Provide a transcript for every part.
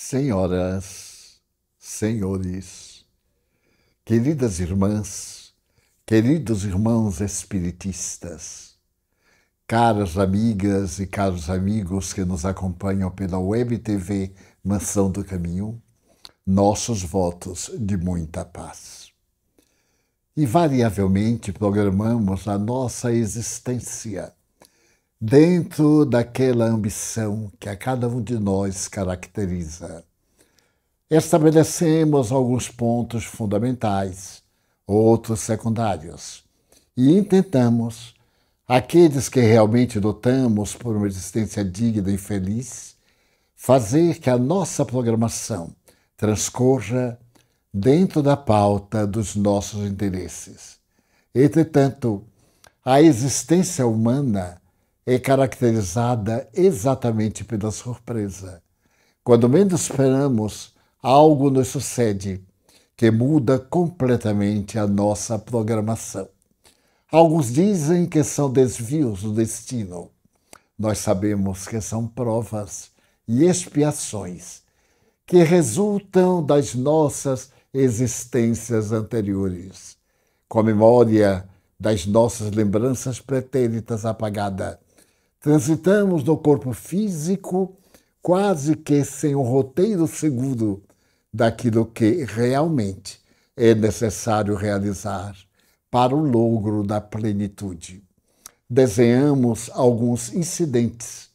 Senhoras, senhores, queridas irmãs, queridos irmãos espiritistas, caras amigas e caros amigos que nos acompanham pela Web TV Mansão do Caminho, nossos votos de muita paz. Invariavelmente programamos a nossa existência dentro daquela ambição que a cada um de nós caracteriza. Estabelecemos alguns pontos fundamentais, outros secundários, e intentamos, aqueles que realmente lutamos por uma existência digna e feliz, fazer que a nossa programação transcorra dentro da pauta dos nossos interesses. Entretanto, a existência humana é caracterizada exatamente pela surpresa. Quando menos esperamos, algo nos sucede que muda completamente a nossa programação. Alguns dizem que são desvios do destino. Nós sabemos que são provas e expiações que resultam das nossas existências anteriores, com a memória das nossas lembranças pretéritas apagada Transitamos no corpo físico quase que sem o roteiro seguro daquilo que realmente é necessário realizar para o logro da plenitude. Desenhamos alguns incidentes.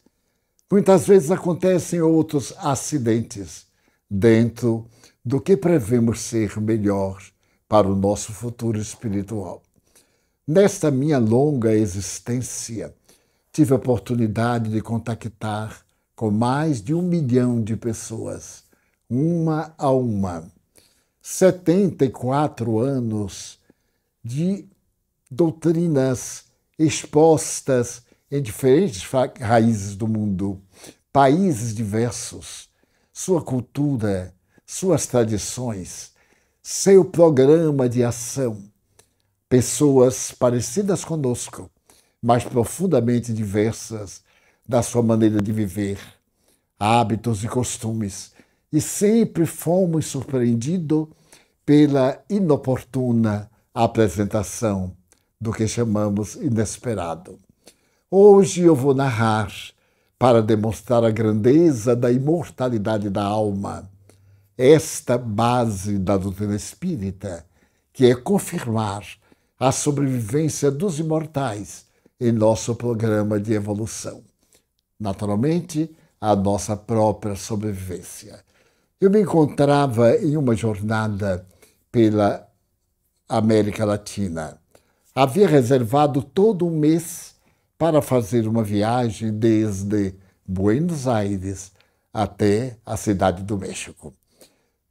Muitas vezes acontecem outros acidentes dentro do que prevemos ser melhor para o nosso futuro espiritual. Nesta minha longa existência, tive a oportunidade de contactar com mais de um milhão de pessoas, uma a uma. 74 anos de doutrinas expostas em diferentes raízes do mundo, países diversos, sua cultura, suas tradições, seu programa de ação. Pessoas parecidas conosco, mas profundamente diversas da sua maneira de viver, hábitos e costumes, e sempre fomos surpreendidos pela inoportuna apresentação do que chamamos inesperado. Hoje eu vou narrar para demonstrar a grandeza da imortalidade da alma, esta base da doutrina espírita, que é confirmar a sobrevivência dos imortais em nosso programa de evolução. Naturalmente, a nossa própria sobrevivência. Eu me encontrava em uma jornada pela América Latina. Havia reservado todo um mês para fazer uma viagem desde Buenos Aires até a Cidade do México.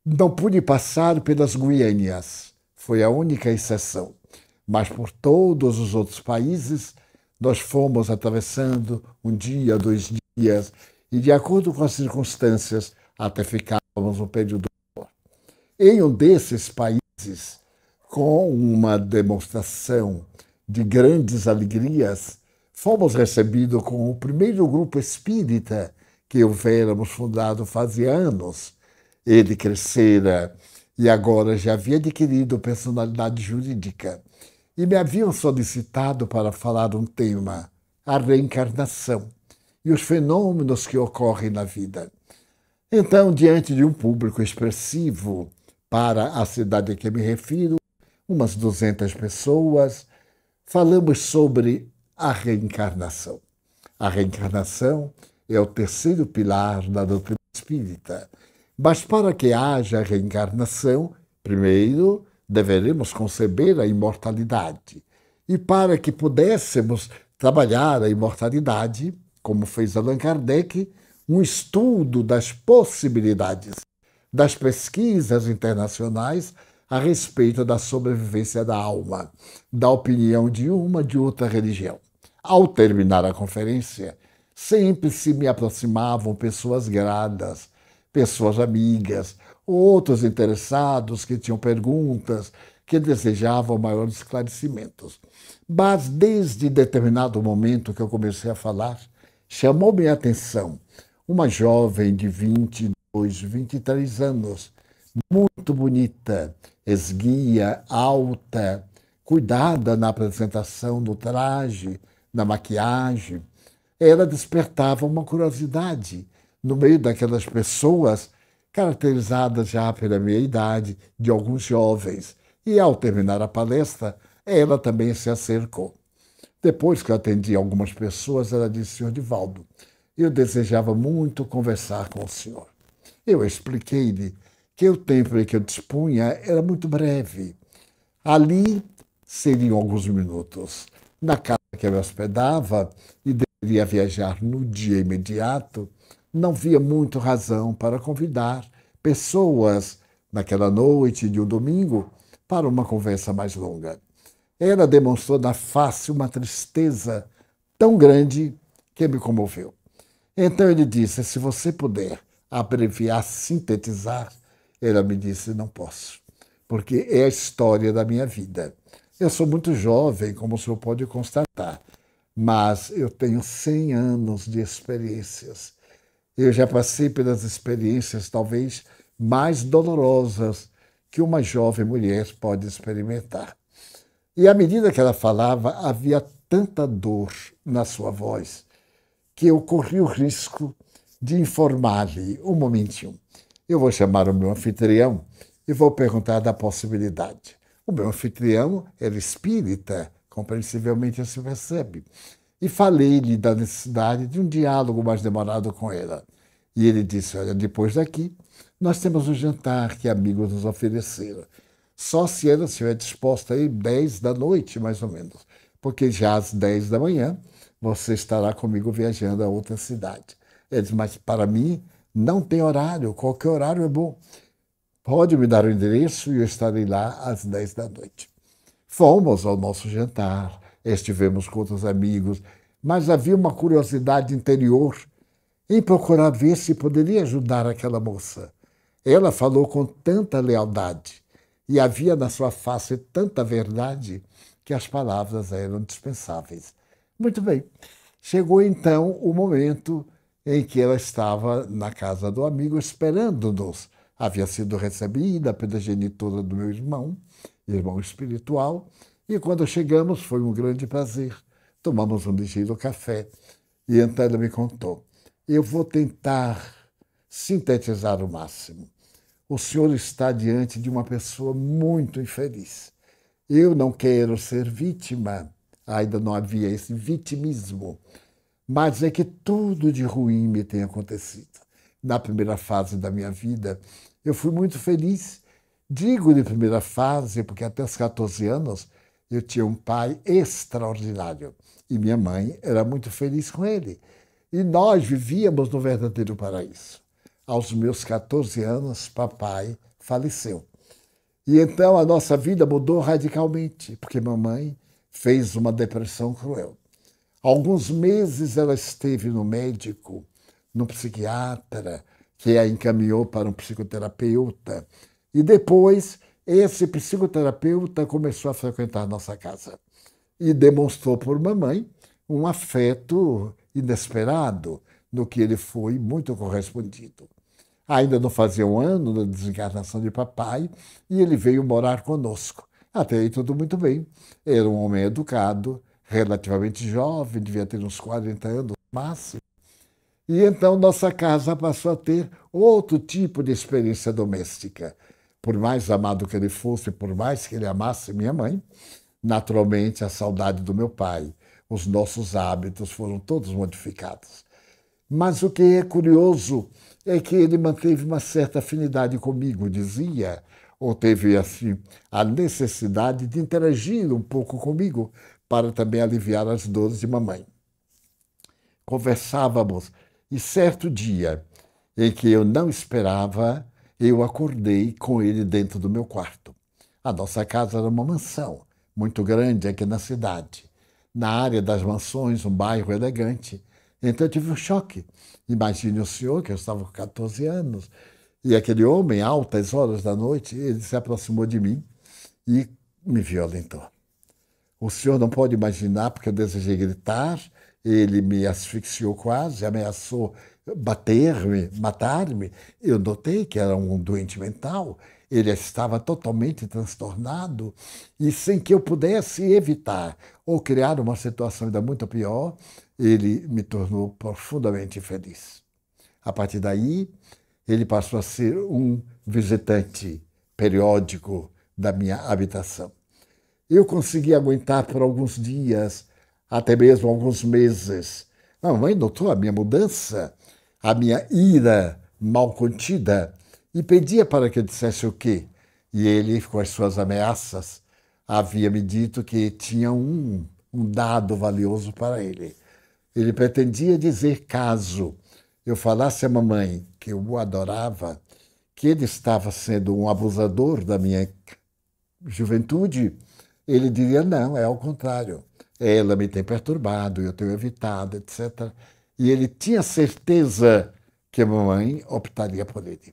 Não pude passar pelas Guianas, foi a única exceção, mas por todos os outros países nós fomos atravessando um dia, dois dias, e de acordo com as circunstâncias, até ficávamos no período. Em um desses países, com uma demonstração de grandes alegrias, fomos recebidos com o primeiro grupo espírita que houvéramos fundado fazia anos. Ele crescera e agora já havia adquirido personalidade jurídica e me haviam solicitado para falar um tema, a reencarnação e os fenômenos que ocorrem na vida. Então, diante de um público expressivo para a cidade a que me refiro, umas 200 pessoas, falamos sobre a reencarnação. A reencarnação é o terceiro pilar da doutrina espírita. Mas para que haja reencarnação, primeiro deveremos conceber a imortalidade. E para que pudéssemos trabalhar a imortalidade, como fez Allan Kardec, um estudo das possibilidades das pesquisas internacionais a respeito da sobrevivência da alma, da opinião de uma de outra religião. Ao terminar a conferência, sempre se me aproximavam pessoas gradas, pessoas amigas, outros interessados que tinham perguntas, que desejavam maiores esclarecimentos. Mas, desde determinado momento que eu comecei a falar, chamou minha atenção uma jovem de 22, 23 anos, muito bonita, esguia, alta, cuidada na apresentação do traje, na maquiagem. Ela despertava uma curiosidade no meio daquelas pessoas caracterizada já pela minha idade, de alguns jovens, e ao terminar a palestra, ela também se acercou. Depois que eu atendi algumas pessoas, ela disse: Senhor Divaldo, eu desejava muito conversar com o senhor. Eu expliquei-lhe que o tempo que eu dispunha era muito breve. Ali seriam alguns minutos. Na casa que eu me hospedava e deveria viajar no dia imediato, não via muito razão para convidar pessoas naquela noite de um domingo para uma conversa mais longa. Ela demonstrou na face uma tristeza tão grande que me comoveu. Então ele disse: se você puder abreviar, sintetizar, ela me disse: não posso, porque é a história da minha vida. Eu sou muito jovem, como o senhor pode constatar, mas eu tenho 100 anos de experiências eu já passei pelas experiências talvez mais dolorosas que uma jovem mulher pode experimentar. E à medida que ela falava, havia tanta dor na sua voz que eu corri o risco de informar-lhe um momentinho. Eu vou chamar o meu anfitrião e vou perguntar da possibilidade. O meu anfitrião era espírita, compreensivelmente se percebe e falei-lhe da necessidade de um diálogo mais demorado com ela. E ele disse: Olha, depois daqui, nós temos um jantar que amigos nos ofereceram. Só se ela estiver é disposta aí 10 da noite, mais ou menos, porque já às 10 da manhã você estará comigo viajando a outra cidade. Ele disse: Mas para mim não tem horário, qualquer horário é bom. Pode me dar o endereço e eu estarei lá às 10 da noite. Fomos ao nosso jantar estivemos com outros amigos, mas havia uma curiosidade interior em procurar ver se poderia ajudar aquela moça. Ela falou com tanta lealdade e havia na sua face tanta verdade que as palavras eram dispensáveis. Muito bem. Chegou então o momento em que ela estava na casa do amigo esperando-nos. Havia sido recebida pela genitora do meu irmão, irmão espiritual, e quando chegamos, foi um grande prazer. Tomamos um ligeiro café e então ela me contou. Eu vou tentar sintetizar o máximo. O senhor está diante de uma pessoa muito infeliz. Eu não quero ser vítima, ainda não havia esse vitimismo, mas é que tudo de ruim me tem acontecido. Na primeira fase da minha vida, eu fui muito feliz. Digo de primeira fase, porque até os 14 anos eu tinha um pai extraordinário e minha mãe era muito feliz com ele. E nós vivíamos no verdadeiro paraíso. Aos meus 14 anos, papai faleceu. E então a nossa vida mudou radicalmente, porque mamãe fez uma depressão cruel. Alguns meses ela esteve no médico, no psiquiatra, que a encaminhou para um psicoterapeuta. E depois esse psicoterapeuta começou a frequentar nossa casa e demonstrou por mamãe um afeto inesperado, no que ele foi muito correspondido. Ainda não fazia um ano da desencarnação de papai e ele veio morar conosco. Até aí tudo muito bem. Era um homem educado, relativamente jovem, devia ter uns 40 anos máximo. E então nossa casa passou a ter outro tipo de experiência doméstica por mais amado que ele fosse, por mais que ele amasse minha mãe, naturalmente a saudade do meu pai, os nossos hábitos foram todos modificados. Mas o que é curioso é que ele manteve uma certa afinidade comigo, dizia, ou teve assim a necessidade de interagir um pouco comigo para também aliviar as dores de mamãe. Conversávamos e certo dia em que eu não esperava, eu acordei com ele dentro do meu quarto. A nossa casa era uma mansão, muito grande aqui na cidade. Na área das mansões, um bairro elegante. Então eu tive um choque. Imagine o senhor, que eu estava com 14 anos, e aquele homem, altas horas da noite, ele se aproximou de mim e me violentou. O senhor não pode imaginar, porque eu desejei gritar, ele me asfixiou quase, ameaçou bater-me, matar-me, eu notei que era um doente mental. Ele estava totalmente transtornado e sem que eu pudesse evitar ou criar uma situação ainda muito pior, ele me tornou profundamente feliz. A partir daí, ele passou a ser um visitante periódico da minha habitação. Eu consegui aguentar por alguns dias, até mesmo alguns meses, Mamãe mãe notou a minha mudança, a minha ira mal contida e pedia para que eu dissesse o quê? E ele, com as suas ameaças, havia me dito que tinha um, um dado valioso para ele. Ele pretendia dizer caso eu falasse à mamãe que eu o adorava, que ele estava sendo um abusador da minha juventude, ele diria: não, é ao contrário ela me tem perturbado, eu tenho evitado, etc. E ele tinha certeza que a mamãe optaria por ele.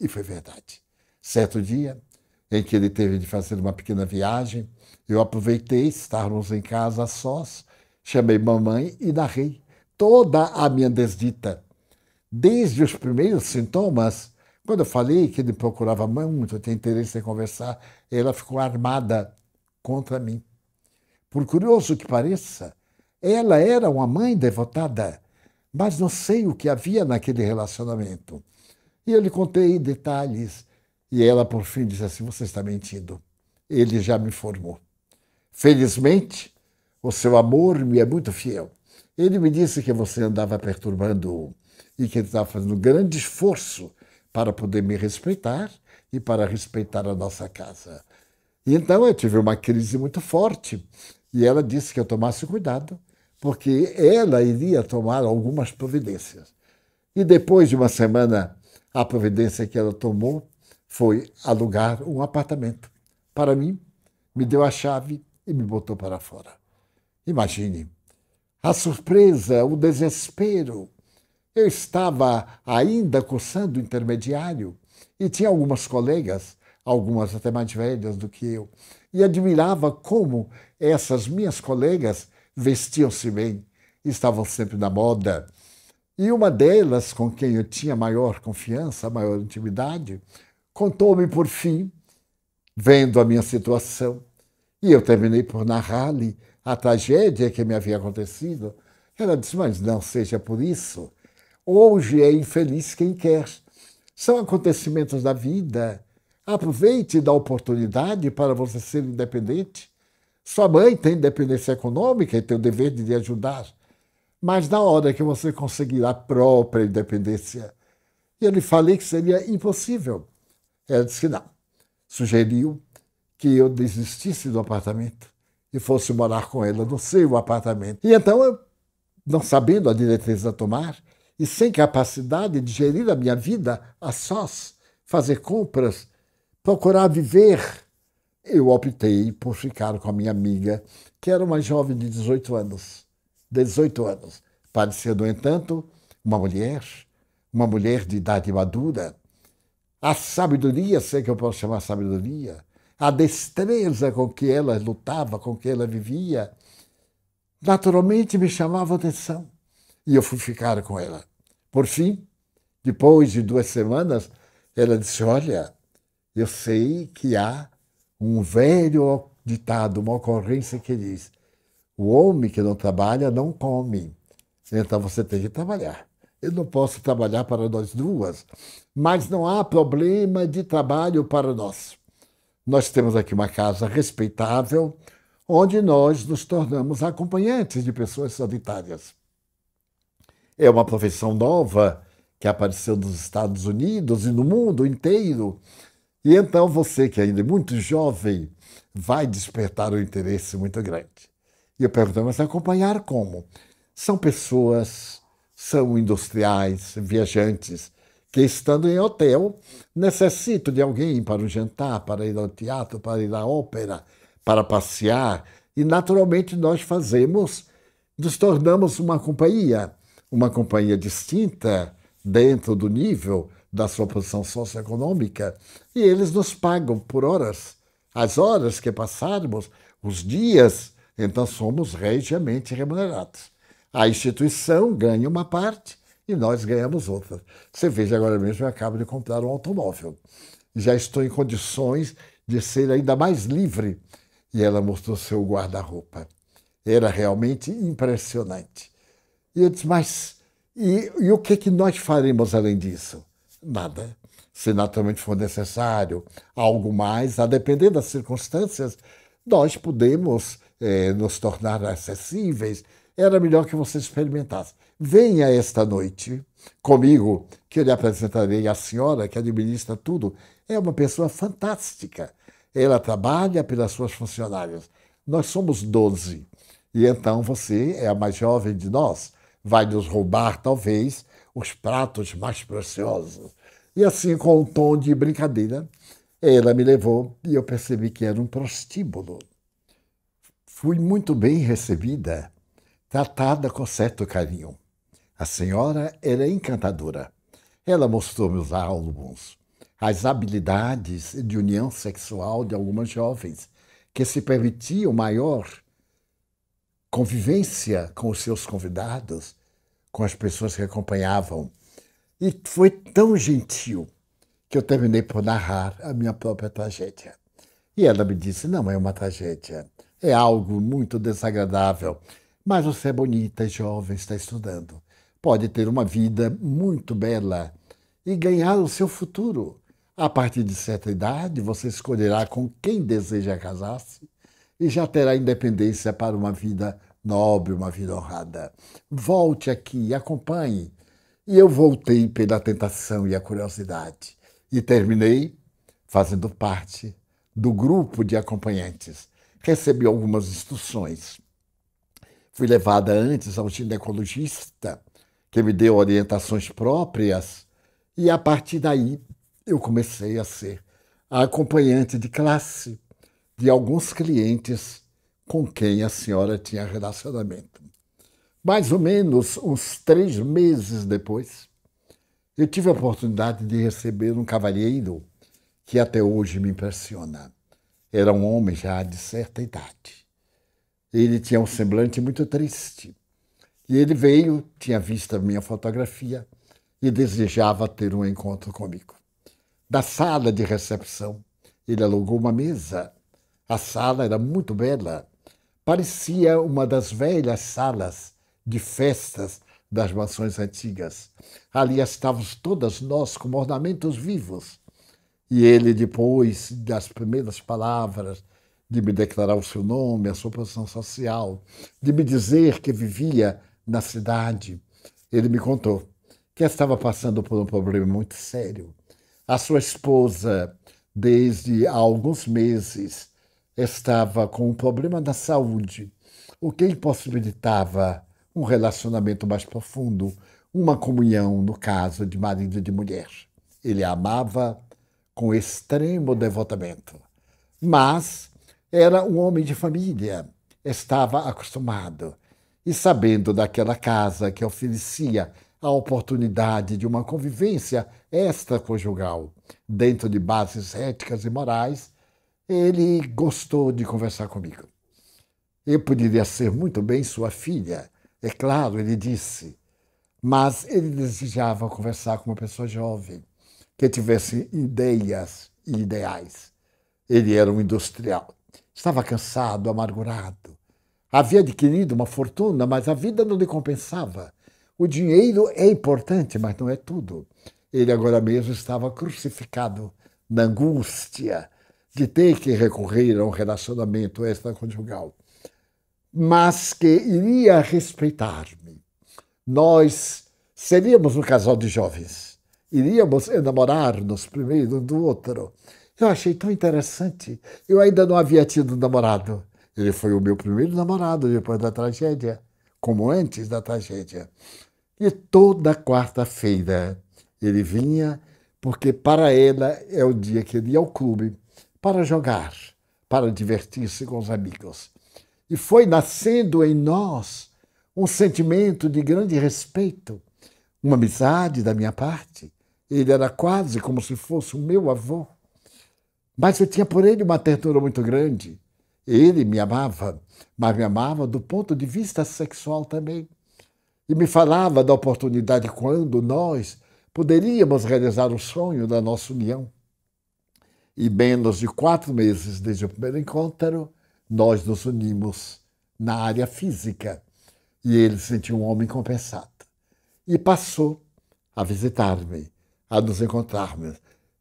E foi verdade. Certo dia, em que ele teve de fazer uma pequena viagem, eu aproveitei, estávamos em casa a sós, chamei mamãe e narrei toda a minha desdita. Desde os primeiros sintomas, quando eu falei que ele procurava muito, eu tinha interesse em conversar, ela ficou armada contra mim. Por curioso que pareça, ela era uma mãe devotada, mas não sei o que havia naquele relacionamento. E eu lhe contei detalhes, e ela por fim disse assim: Você está mentindo. Ele já me informou. Felizmente, o seu amor me é muito fiel. Ele me disse que você andava perturbando e que ele estava fazendo um grande esforço para poder me respeitar e para respeitar a nossa casa. E então eu tive uma crise muito forte e ela disse que eu tomasse cuidado, porque ela iria tomar algumas providências. E depois de uma semana, a providência que ela tomou foi alugar um apartamento para mim, me deu a chave e me botou para fora. Imagine a surpresa, o desespero. Eu estava ainda cursando intermediário e tinha algumas colegas, algumas até mais velhas do que eu, e admirava como essas minhas colegas vestiam-se bem, estavam sempre na moda. E uma delas, com quem eu tinha maior confiança, maior intimidade, contou-me por fim, vendo a minha situação, e eu terminei por narrar-lhe a tragédia que me havia acontecido. Ela disse: Mas não seja por isso. Hoje é infeliz quem quer. São acontecimentos da vida Aproveite da oportunidade para você ser independente. Sua mãe tem independência econômica e tem o dever de lhe ajudar. Mas na hora que você conseguir a própria independência, eu lhe falei que seria impossível. Ela disse que não. Sugeriu que eu desistisse do apartamento e fosse morar com ela no seu apartamento. E então, eu, não sabendo a diretriz a tomar e sem capacidade de gerir a minha vida a sós, fazer compras, procurar viver, eu optei por ficar com a minha amiga, que era uma jovem de 18 anos. 18 anos. Parecia, no entanto, uma mulher, uma mulher de idade madura. A sabedoria, sei é que eu posso chamar sabedoria, a destreza com que ela lutava, com que ela vivia, naturalmente me chamava atenção. E eu fui ficar com ela. Por fim, depois de duas semanas, ela disse: Olha, eu sei que há um velho ditado, uma ocorrência que diz: o homem que não trabalha não come. Então você tem que trabalhar. Eu não posso trabalhar para nós duas, mas não há problema de trabalho para nós. Nós temos aqui uma casa respeitável, onde nós nos tornamos acompanhantes de pessoas solitárias. É uma profissão nova que apareceu nos Estados Unidos e no mundo inteiro e então você, que ainda é muito jovem, vai despertar um interesse muito grande. E eu pergunto, mas acompanhar como? São pessoas, são industriais, viajantes, que estando em hotel, necessito de alguém para um jantar, para ir ao teatro, para ir à ópera, para passear. E naturalmente nós fazemos, nos tornamos uma companhia, uma companhia distinta dentro do nível da sua posição socioeconômica e eles nos pagam por horas. As horas que passarmos, os dias, então somos regiamente remunerados. A instituição ganha uma parte e nós ganhamos outra. Você veja agora mesmo, eu acabo de comprar um automóvel. Já estou em condições de ser ainda mais livre. E ela mostrou seu guarda-roupa. Era realmente impressionante. E eu disse, mas e, e o que, que nós faremos além disso? nada. Se naturalmente for necessário algo mais, a depender das circunstâncias, nós podemos eh, nos tornar acessíveis. Era melhor que você experimentasse. Venha esta noite comigo, que eu lhe apresentarei a senhora que administra tudo. É uma pessoa fantástica. Ela trabalha pelas suas funcionárias. Nós somos 12. E então você é a mais jovem de nós. Vai nos roubar, talvez, os pratos mais preciosos. E assim, com um tom de brincadeira, ela me levou e eu percebi que era um prostíbulo. Fui muito bem recebida, tratada com certo carinho. A senhora era encantadora. Ela mostrou-me os álbuns, as habilidades de união sexual de algumas jovens que se permitiam maior convivência com os seus convidados com as pessoas que acompanhavam. E foi tão gentil que eu terminei por narrar a minha própria tragédia. E ela me disse: não é uma tragédia, é algo muito desagradável, mas você é bonita, é jovem, está estudando. Pode ter uma vida muito bela e ganhar o seu futuro. A partir de certa idade, você escolherá com quem deseja casar-se e já terá independência para uma vida nobre, uma vida honrada. Volte aqui e acompanhe. E eu voltei pela tentação e a curiosidade. E terminei fazendo parte do grupo de acompanhantes. Recebi algumas instruções. Fui levada antes ao ginecologista, que me deu orientações próprias, e a partir daí eu comecei a ser a acompanhante de classe de alguns clientes com quem a senhora tinha relacionamento. Mais ou menos uns três meses depois, eu tive a oportunidade de receber um cavalheiro que até hoje me impressiona. Era um homem já de certa idade. Ele tinha um semblante muito triste. E ele veio, tinha visto a minha fotografia e desejava ter um encontro comigo. Da sala de recepção, ele alugou uma mesa. A sala era muito bela parecia uma das velhas salas de festas das mansões antigas. Ali estávamos todas nós como ornamentos vivos. E ele, depois das primeiras palavras, de me declarar o seu nome, a sua posição social, de me dizer que vivia na cidade, ele me contou que estava passando por um problema muito sério. A sua esposa, desde há alguns meses, estava com um problema na saúde, o que impossibilitava um relacionamento mais profundo, uma comunhão, no caso de marido e de mulher. Ele a amava com extremo devotamento, mas era um homem de família, estava acostumado e sabendo daquela casa que oferecia a oportunidade de uma convivência extraconjugal, dentro de bases éticas e morais ele gostou de conversar comigo. Eu poderia ser muito bem sua filha, é claro, ele disse, mas ele desejava conversar com uma pessoa jovem, que tivesse ideias e ideais. Ele era um industrial. Estava cansado, amargurado. Havia adquirido uma fortuna, mas a vida não lhe compensava. O dinheiro é importante, mas não é tudo. Ele agora mesmo estava crucificado na angústia, que tem que recorrer a um relacionamento extraconjugal, mas que iria respeitar-me. Nós seríamos um casal de jovens, iríamos enamorar-nos primeiro um do outro. Eu achei tão interessante. Eu ainda não havia tido namorado. Ele foi o meu primeiro namorado depois da tragédia, como antes da tragédia. E toda quarta-feira ele vinha, porque para ela é o dia que ele ia ao clube para jogar, para divertir-se com os amigos. E foi nascendo em nós um sentimento de grande respeito, uma amizade da minha parte. Ele era quase como se fosse o meu avô. Mas eu tinha por ele uma ternura muito grande. Ele me amava, mas me amava do ponto de vista sexual também. E me falava da oportunidade quando nós poderíamos realizar o sonho da nossa união e menos de quatro meses desde o primeiro encontro, nós nos unimos na área física e ele sentiu um homem compensado. E passou a visitar-me, a nos encontrarmos.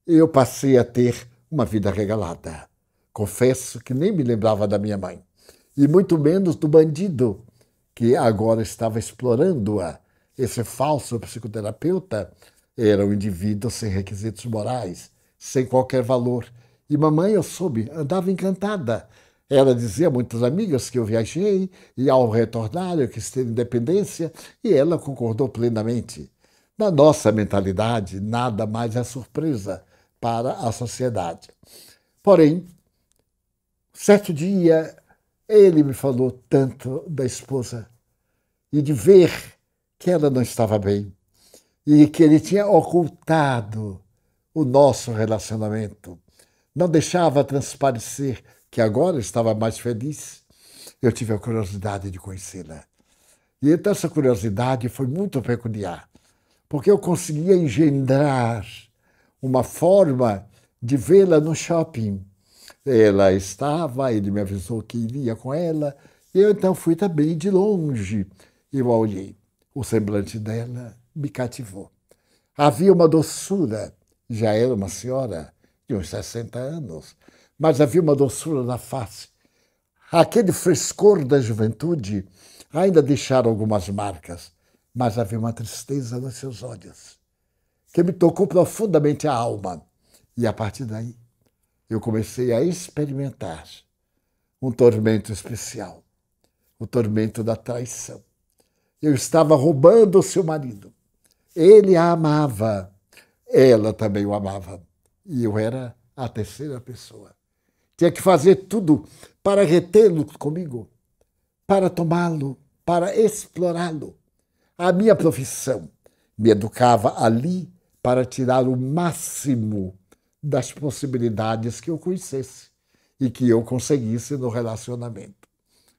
Eu passei a ter uma vida regalada. Confesso que nem me lembrava da minha mãe, e muito menos do bandido que agora estava explorando-a. Esse falso psicoterapeuta era um indivíduo sem requisitos morais, sem qualquer valor. E mamãe, eu soube, andava encantada. Ela dizia a muitas amigas que eu viajei e ao retornar eu quis ter independência e ela concordou plenamente. Na nossa mentalidade, nada mais é surpresa para a sociedade. Porém, certo dia, ele me falou tanto da esposa e de ver que ela não estava bem e que ele tinha ocultado o nosso relacionamento. Não deixava transparecer que agora estava mais feliz. Eu tive a curiosidade de conhecê-la. E então essa curiosidade foi muito peculiar, porque eu conseguia engendrar uma forma de vê-la no shopping. Ela estava, ele me avisou que iria com ela, e eu então fui também de longe. Eu a olhei. O semblante dela me cativou. Havia uma doçura já era uma senhora de uns 60 anos, mas havia uma doçura na face. Aquele frescor da juventude ainda deixara algumas marcas, mas havia uma tristeza nos seus olhos, que me tocou profundamente a alma. E a partir daí, eu comecei a experimentar um tormento especial, o tormento da traição. Eu estava roubando o seu marido. Ele a amava, ela também o amava. E eu era a terceira pessoa. Tinha que fazer tudo para retê-lo comigo, para tomá-lo, para explorá-lo. A minha profissão me educava ali para tirar o máximo das possibilidades que eu conhecesse e que eu conseguisse no relacionamento.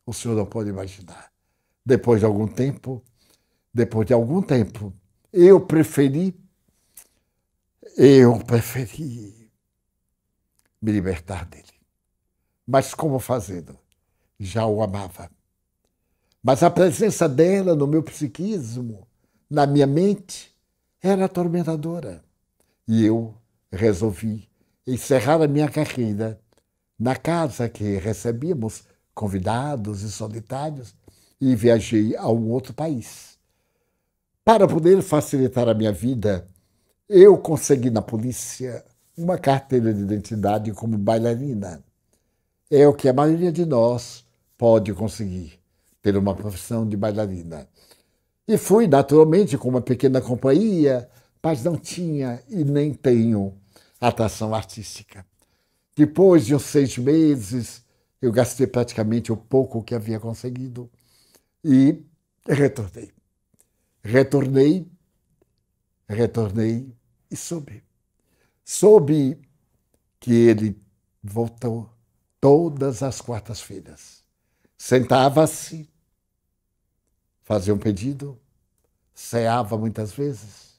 O senhor não pode imaginar. Depois de algum tempo, depois de algum tempo, eu preferi eu preferi me libertar dele. Mas como fazendo? Já o amava. Mas a presença dela no meu psiquismo, na minha mente, era atormentadora. E eu resolvi encerrar a minha carreira na casa que recebíamos convidados e solitários e viajei a um outro país. Para poder facilitar a minha vida eu consegui na polícia uma carteira de identidade como bailarina. É o que a maioria de nós pode conseguir, ter uma profissão de bailarina. E fui, naturalmente, com uma pequena companhia, mas não tinha e nem tenho atração artística. Depois de uns seis meses, eu gastei praticamente o pouco que havia conseguido e retornei. Retornei retornei e soube. Soube que ele voltou todas as quartas-feiras. Sentava-se, fazia um pedido, ceava muitas vezes,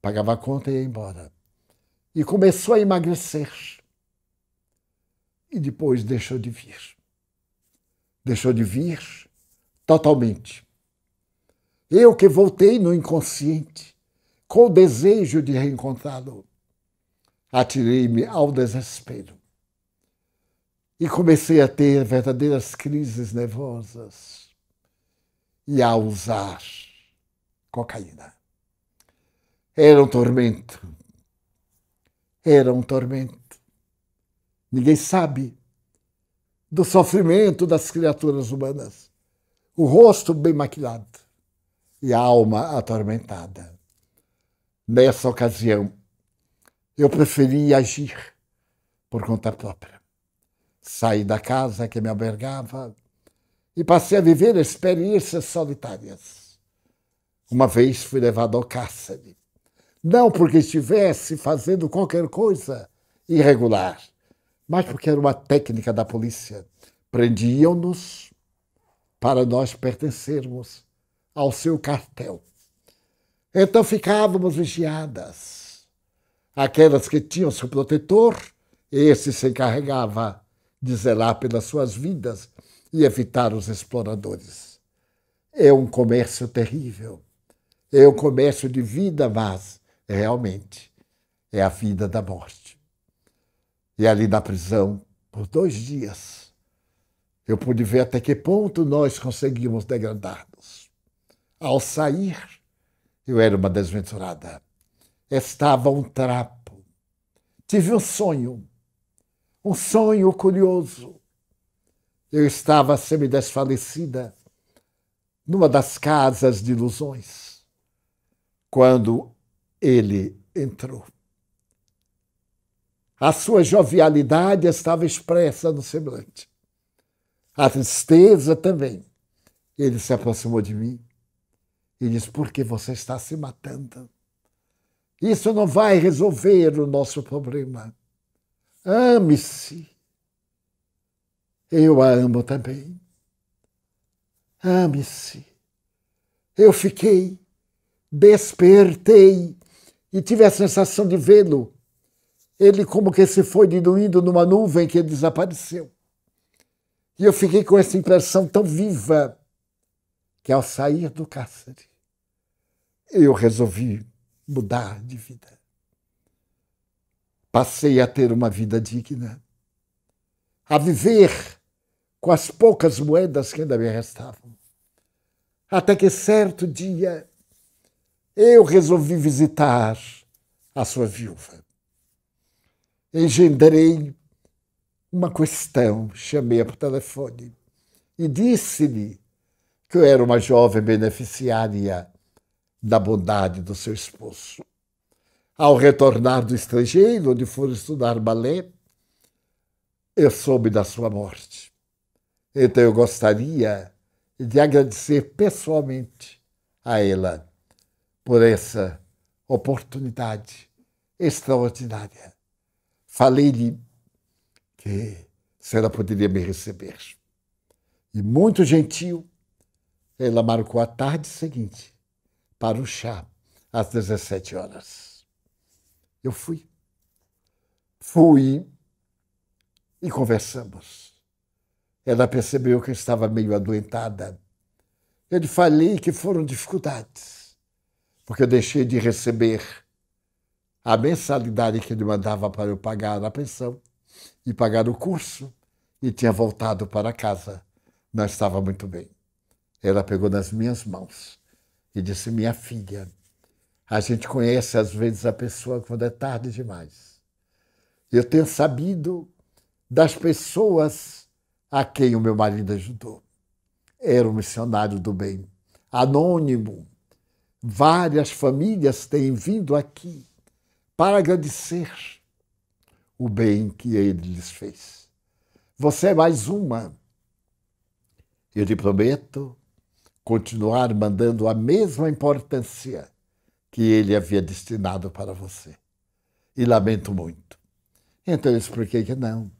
pagava a conta e ia embora. E começou a emagrecer. E depois deixou de vir. Deixou de vir totalmente. Eu que voltei no inconsciente com o desejo de reencontrá-lo, atirei-me ao desespero e comecei a ter verdadeiras crises nervosas e a usar cocaína. Era um tormento. Era um tormento. Ninguém sabe do sofrimento das criaturas humanas. O rosto bem maquilado e a alma atormentada. Nessa ocasião, eu preferi agir por conta própria. Saí da casa que me albergava e passei a viver experiências solitárias. Uma vez fui levado ao cárcere, não porque estivesse fazendo qualquer coisa irregular, mas porque era uma técnica da polícia. Prendiam-nos para nós pertencermos ao seu cartel. Então ficávamos vigiadas. Aquelas que tinham seu protetor, esse se encarregava de zelar pelas suas vidas e evitar os exploradores. É um comércio terrível. É um comércio de vida, mas realmente é a vida da morte. E ali na prisão, por dois dias, eu pude ver até que ponto nós conseguimos degradar-nos. Ao sair, eu era uma desventurada. Estava um trapo. Tive um sonho, um sonho curioso. Eu estava semidesfalecida numa das casas de ilusões, quando ele entrou. A sua jovialidade estava expressa no semblante. A tristeza também. Ele se aproximou de mim e diz: porque você está se matando. Isso não vai resolver o nosso problema. Ame-se. Eu a amo também. Ame-se. Eu fiquei, despertei e tive a sensação de vê-lo. Ele como que se foi diluindo numa nuvem que desapareceu. E eu fiquei com essa impressão tão viva que ao sair do cárcere, eu resolvi mudar de vida. Passei a ter uma vida digna, a viver com as poucas moedas que ainda me restavam. Até que certo dia eu resolvi visitar a sua viúva. Engendrei uma questão, chamei-a por telefone e disse-lhe que eu era uma jovem beneficiária da bondade do seu esposo. Ao retornar do estrangeiro, onde for estudar balé, eu soube da sua morte. Então eu gostaria de agradecer pessoalmente a ela por essa oportunidade extraordinária. Falei-lhe que se ela poderia me receber. E muito gentil, ela marcou a tarde seguinte para o chá às 17 horas. Eu fui. Fui e conversamos. Ela percebeu que eu estava meio adoentada. Eu lhe falei que foram dificuldades, porque eu deixei de receber a mensalidade que ele mandava para eu pagar a pensão e pagar o curso, e tinha voltado para casa. Não estava muito bem. Ela pegou nas minhas mãos e disse: Minha filha, a gente conhece às vezes a pessoa quando é tarde demais. Eu tenho sabido das pessoas a quem o meu marido ajudou. Era um missionário do bem, anônimo. Várias famílias têm vindo aqui para agradecer o bem que ele lhes fez. Você é mais uma. Eu lhe prometo continuar mandando a mesma importância que ele havia destinado para você. E lamento muito. Então eu expliquei que não.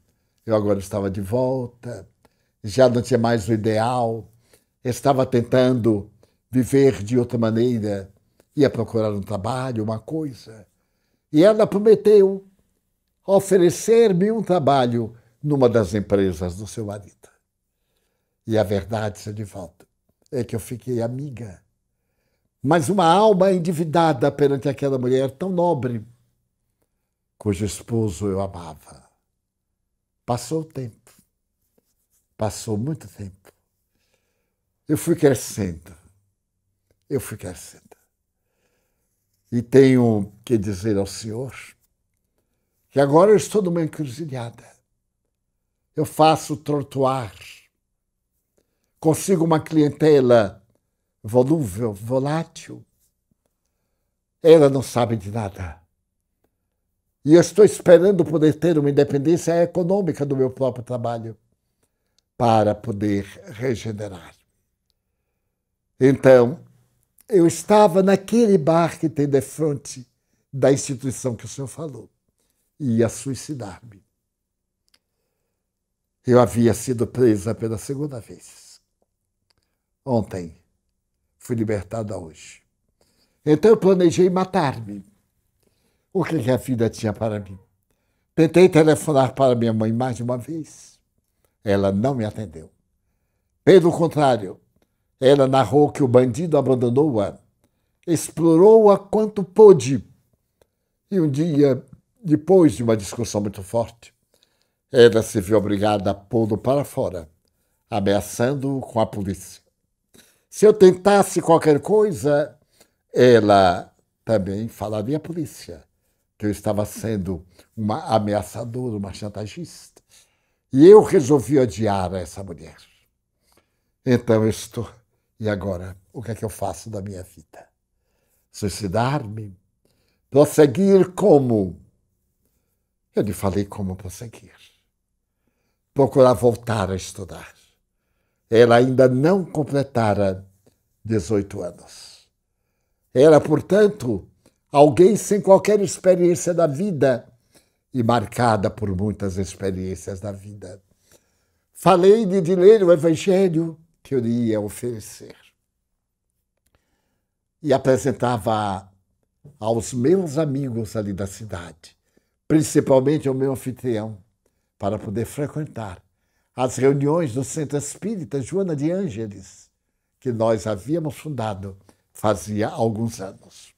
Eu agora estava de volta, já não tinha mais o ideal, estava tentando viver de outra maneira, ia procurar um trabalho, uma coisa. E ela prometeu oferecer-me um trabalho numa das empresas do seu marido. E a verdade se de volta é que eu fiquei amiga. Mas uma alma endividada perante aquela mulher tão nobre, cujo esposo eu amava. Passou o tempo. Passou muito tempo. Eu fui crescendo. Eu fui crescendo. E tenho que dizer ao Senhor que agora eu estou numa encruzilhada. Eu faço trotuar consigo uma clientela volúvel, volátil. Ela não sabe de nada. E eu estou esperando poder ter uma independência econômica do meu próprio trabalho para poder regenerar. Então, eu estava naquele bar que tem de frente da instituição que o senhor falou. E ia suicidar-me. Eu havia sido presa pela segunda vez ontem. Fui libertada hoje. Então eu planejei matar-me. O que, que a vida tinha para mim? Tentei telefonar para minha mãe mais de uma vez. Ela não me atendeu. Pelo contrário, ela narrou que o bandido abandonou-a, explorou-a quanto pôde. E um dia, depois de uma discussão muito forte, ela se viu obrigada a pô-lo para fora, ameaçando-o com a polícia. Se eu tentasse qualquer coisa, ela também falaria à polícia que eu estava sendo uma ameaçadora, uma chantagista. E eu resolvi odiar essa mulher. Então eu estou. E agora, o que é que eu faço da minha vida? Suicidar-me? Prosseguir como? Eu lhe falei como prosseguir. Procurar voltar a estudar. Ela ainda não completara 18 anos. Era, portanto, alguém sem qualquer experiência da vida e marcada por muitas experiências da vida. Falei-lhe de ler o Evangelho que eu lhe ia oferecer. E apresentava aos meus amigos ali da cidade, principalmente ao meu anfitrião, para poder frequentar às reuniões do Centro Espírita Joana de Ângeles, que nós havíamos fundado fazia alguns anos.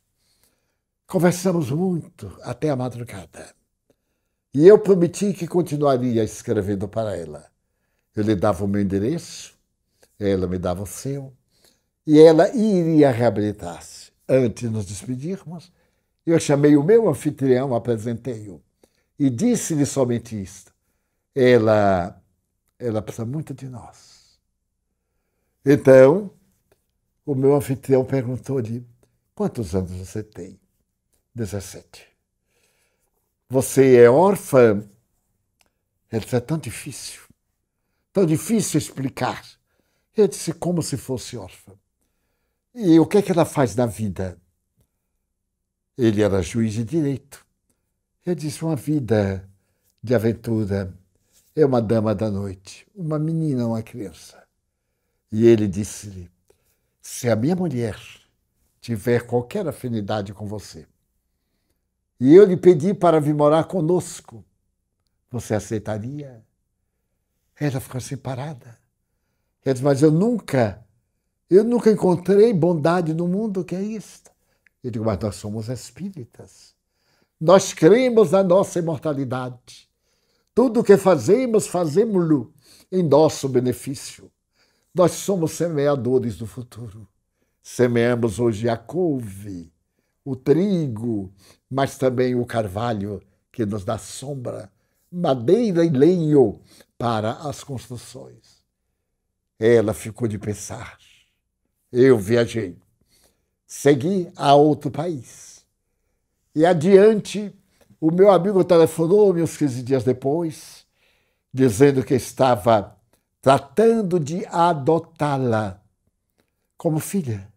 Conversamos muito até a madrugada. E eu prometi que continuaria escrevendo para ela. Eu lhe dava o meu endereço, ela me dava o seu, e ela iria reabilitar-se. Antes de nos despedirmos, eu chamei o meu anfitrião, apresentei-o, e disse-lhe somente isto. Ela ela precisa muito de nós. Então, o meu anfitrião perguntou-lhe: Quantos anos você tem? 17. Você é órfã? Ele disse: É tão difícil, tão difícil explicar. Eu disse: Como se fosse órfã. E o que é que ela faz na vida? Ele era juiz de direito. Eu disse: Uma vida de aventura é uma dama da noite, uma menina, uma criança. E ele disse-lhe: Se a minha mulher tiver qualquer afinidade com você, e eu lhe pedi para vir morar conosco, você aceitaria? Ela ficou assim parada. Ela disse, mas eu nunca, eu nunca encontrei bondade no mundo que é isto. Eu digo, mas nós somos espíritas. Nós cremos na nossa imortalidade. Tudo o que fazemos, fazemos-lo em nosso benefício. Nós somos semeadores do futuro. Semeamos hoje a couve, o trigo, mas também o carvalho, que nos dá sombra, madeira e lenho para as construções. Ela ficou de pensar. Eu viajei. Segui a outro país. E adiante o meu amigo telefonou-me uns 15 dias depois, dizendo que estava tratando de adotá-la como filha.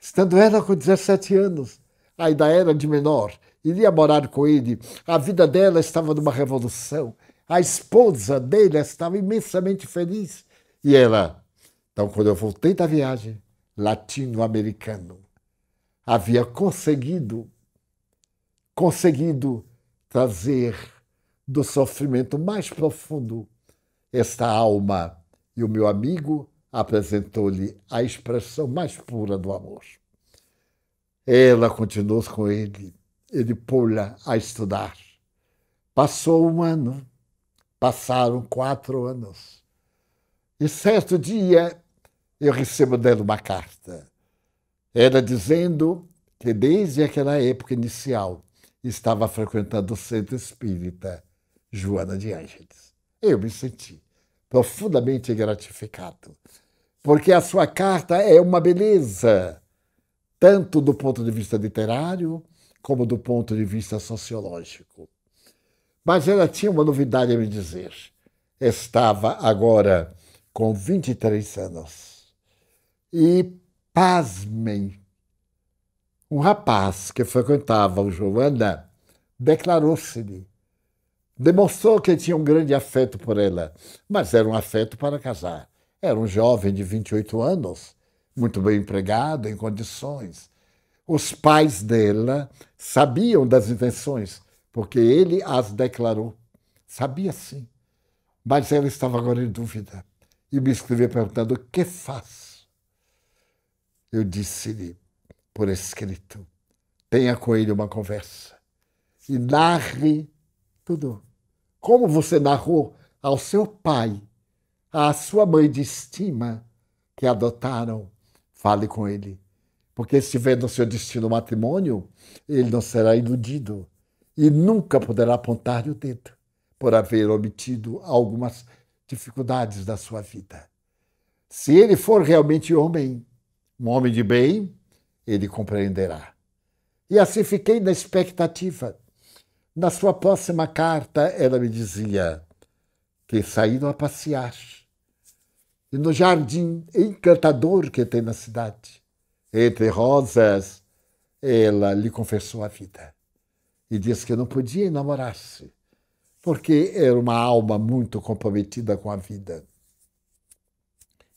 Estando ela com 17 anos, ainda era de menor, iria morar com ele, a vida dela estava numa revolução, a esposa dele estava imensamente feliz. E ela, então, quando eu voltei da viagem, latino-americano, havia conseguido conseguido trazer do sofrimento mais profundo esta alma. E o meu amigo apresentou-lhe a expressão mais pura do amor. Ela continuou com ele, ele pô-la a estudar. Passou um ano, passaram quatro anos. E certo dia eu recebo dela uma carta. Ela dizendo que desde aquela época inicial estava frequentando o centro espírita Joana de Ângeles. Eu me senti profundamente gratificado, porque a sua carta é uma beleza, tanto do ponto de vista literário como do ponto de vista sociológico. Mas ela tinha uma novidade a me dizer. Estava agora com 23 anos. E pasmem um rapaz que frequentava o Joana declarou-se-lhe. Demonstrou que tinha um grande afeto por ela, mas era um afeto para casar. Era um jovem de 28 anos, muito bem empregado, em condições. Os pais dela sabiam das intenções, porque ele as declarou. Sabia sim. Mas ela estava agora em dúvida e me escrevia perguntando: o que faço? Eu disse-lhe: por escrito. Tenha com ele uma conversa e narre tudo. Como você narrou ao seu pai, à sua mãe de estima que adotaram, fale com ele. Porque se tiver no seu destino o matrimônio, ele não será iludido e nunca poderá apontar-lhe o dedo por haver omitido algumas dificuldades da sua vida. Se ele for realmente homem, um homem de bem, ele compreenderá. E assim fiquei na expectativa. Na sua próxima carta, ela me dizia que saíram a passear. E no jardim encantador que tem na cidade, entre rosas, ela lhe confessou a vida. E disse que não podia enamorar-se, porque era uma alma muito comprometida com a vida.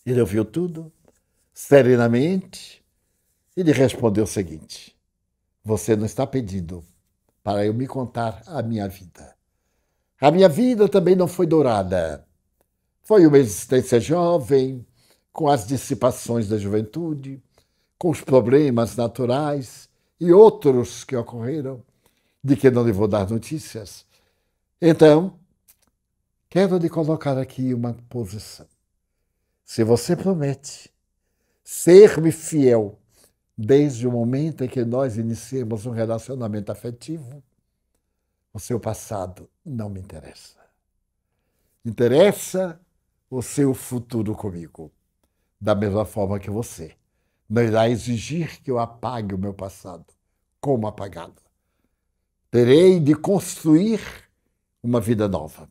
Ele ouviu tudo, serenamente, ele respondeu o seguinte: Você não está pedindo para eu me contar a minha vida. A minha vida também não foi dourada. Foi uma existência jovem, com as dissipações da juventude, com os problemas naturais e outros que ocorreram, de que não lhe vou dar notícias. Então, quero lhe colocar aqui uma posição. Se você promete ser-me fiel desde o momento em que nós iniciamos um relacionamento afetivo, o seu passado não me interessa. Interessa o seu futuro comigo. Da mesma forma que você não irá exigir que eu apague o meu passado, como apagado. Terei de construir uma vida nova.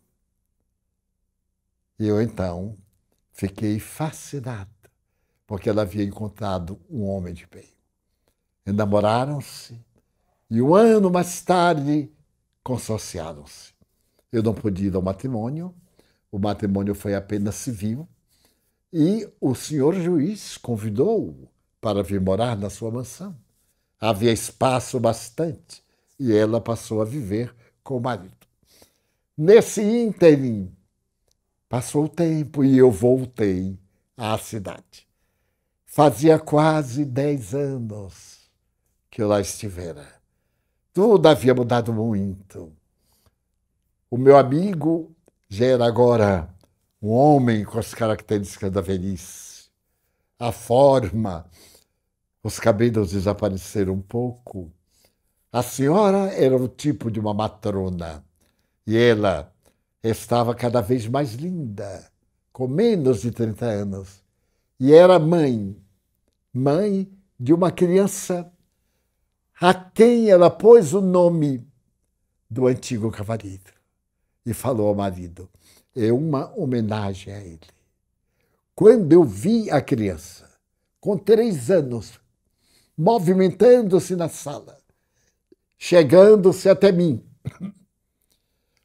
E eu então fiquei fascinado, porque ela havia encontrado um homem de bem. Enamoraram-se e um ano mais tarde consorciaram-se. Eu não podia ir ao matrimônio, o matrimônio foi apenas civil e o senhor juiz convidou-o para vir morar na sua mansão. Havia espaço bastante e ela passou a viver com o marido. Nesse ínterim, passou o tempo e eu voltei à cidade. Fazia quase dez anos que eu lá estivera. Tudo havia mudado muito. O meu amigo já era agora um homem com as características da velhice. A forma, os cabelos desapareceram um pouco. A senhora era o tipo de uma matrona e ela estava cada vez mais linda, com menos de 30 anos. E era mãe, mãe de uma criança a quem ela pôs o nome do antigo cavaleiro e falou ao marido: é uma homenagem a ele. Quando eu vi a criança, com três anos, movimentando-se na sala, chegando-se até mim,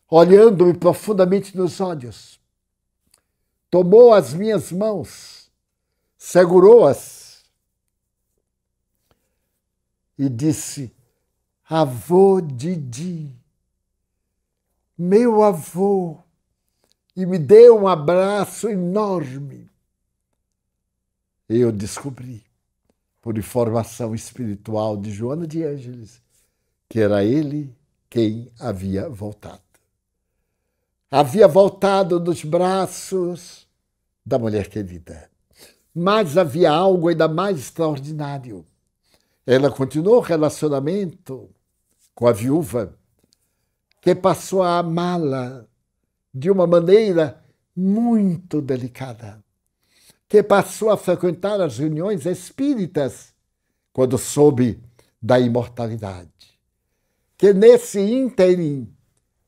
olhando-me profundamente nos olhos, tomou as minhas mãos, segurou-as e disse: Avô Didi, meu avô, e me deu um abraço enorme. Eu descobri, por informação espiritual de Joana de Ângeles, que era ele quem havia voltado. Havia voltado nos braços da mulher querida. Mas havia algo ainda mais extraordinário. Ela continuou o relacionamento com a viúva, que passou a amá-la de uma maneira muito delicada, que passou a frequentar as reuniões espíritas quando soube da imortalidade, que nesse ínterim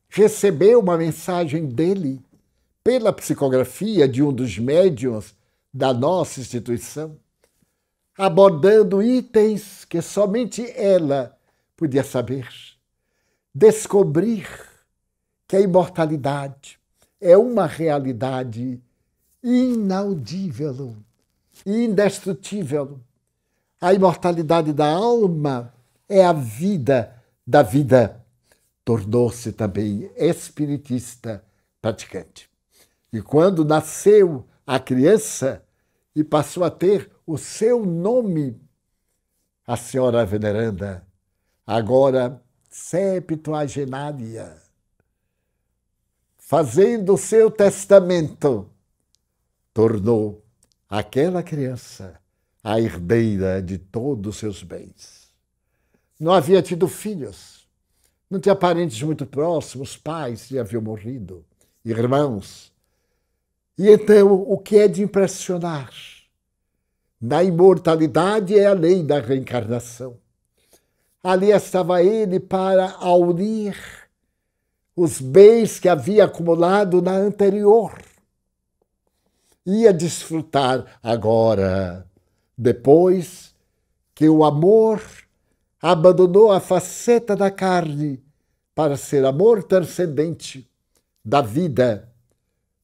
recebeu uma mensagem dele pela psicografia de um dos médiums da nossa instituição, abordando itens que somente ela podia saber. Descobrir que a imortalidade é uma realidade inaudível, indestrutível. A imortalidade da alma é a vida da vida. Tornou-se também espiritista praticante. E quando nasceu a criança e passou a ter o seu nome, a senhora veneranda, agora septuagenária, fazendo o seu testamento, tornou aquela criança a herdeira de todos os seus bens. Não havia tido filhos, não tinha parentes muito próximos, pais que haviam morrido, irmãos. E então, o que é de impressionar? Na imortalidade é a lei da reencarnação. Ali estava ele para aurir os bens que havia acumulado na anterior. Ia desfrutar agora, depois que o amor abandonou a faceta da carne para ser amor transcendente da vida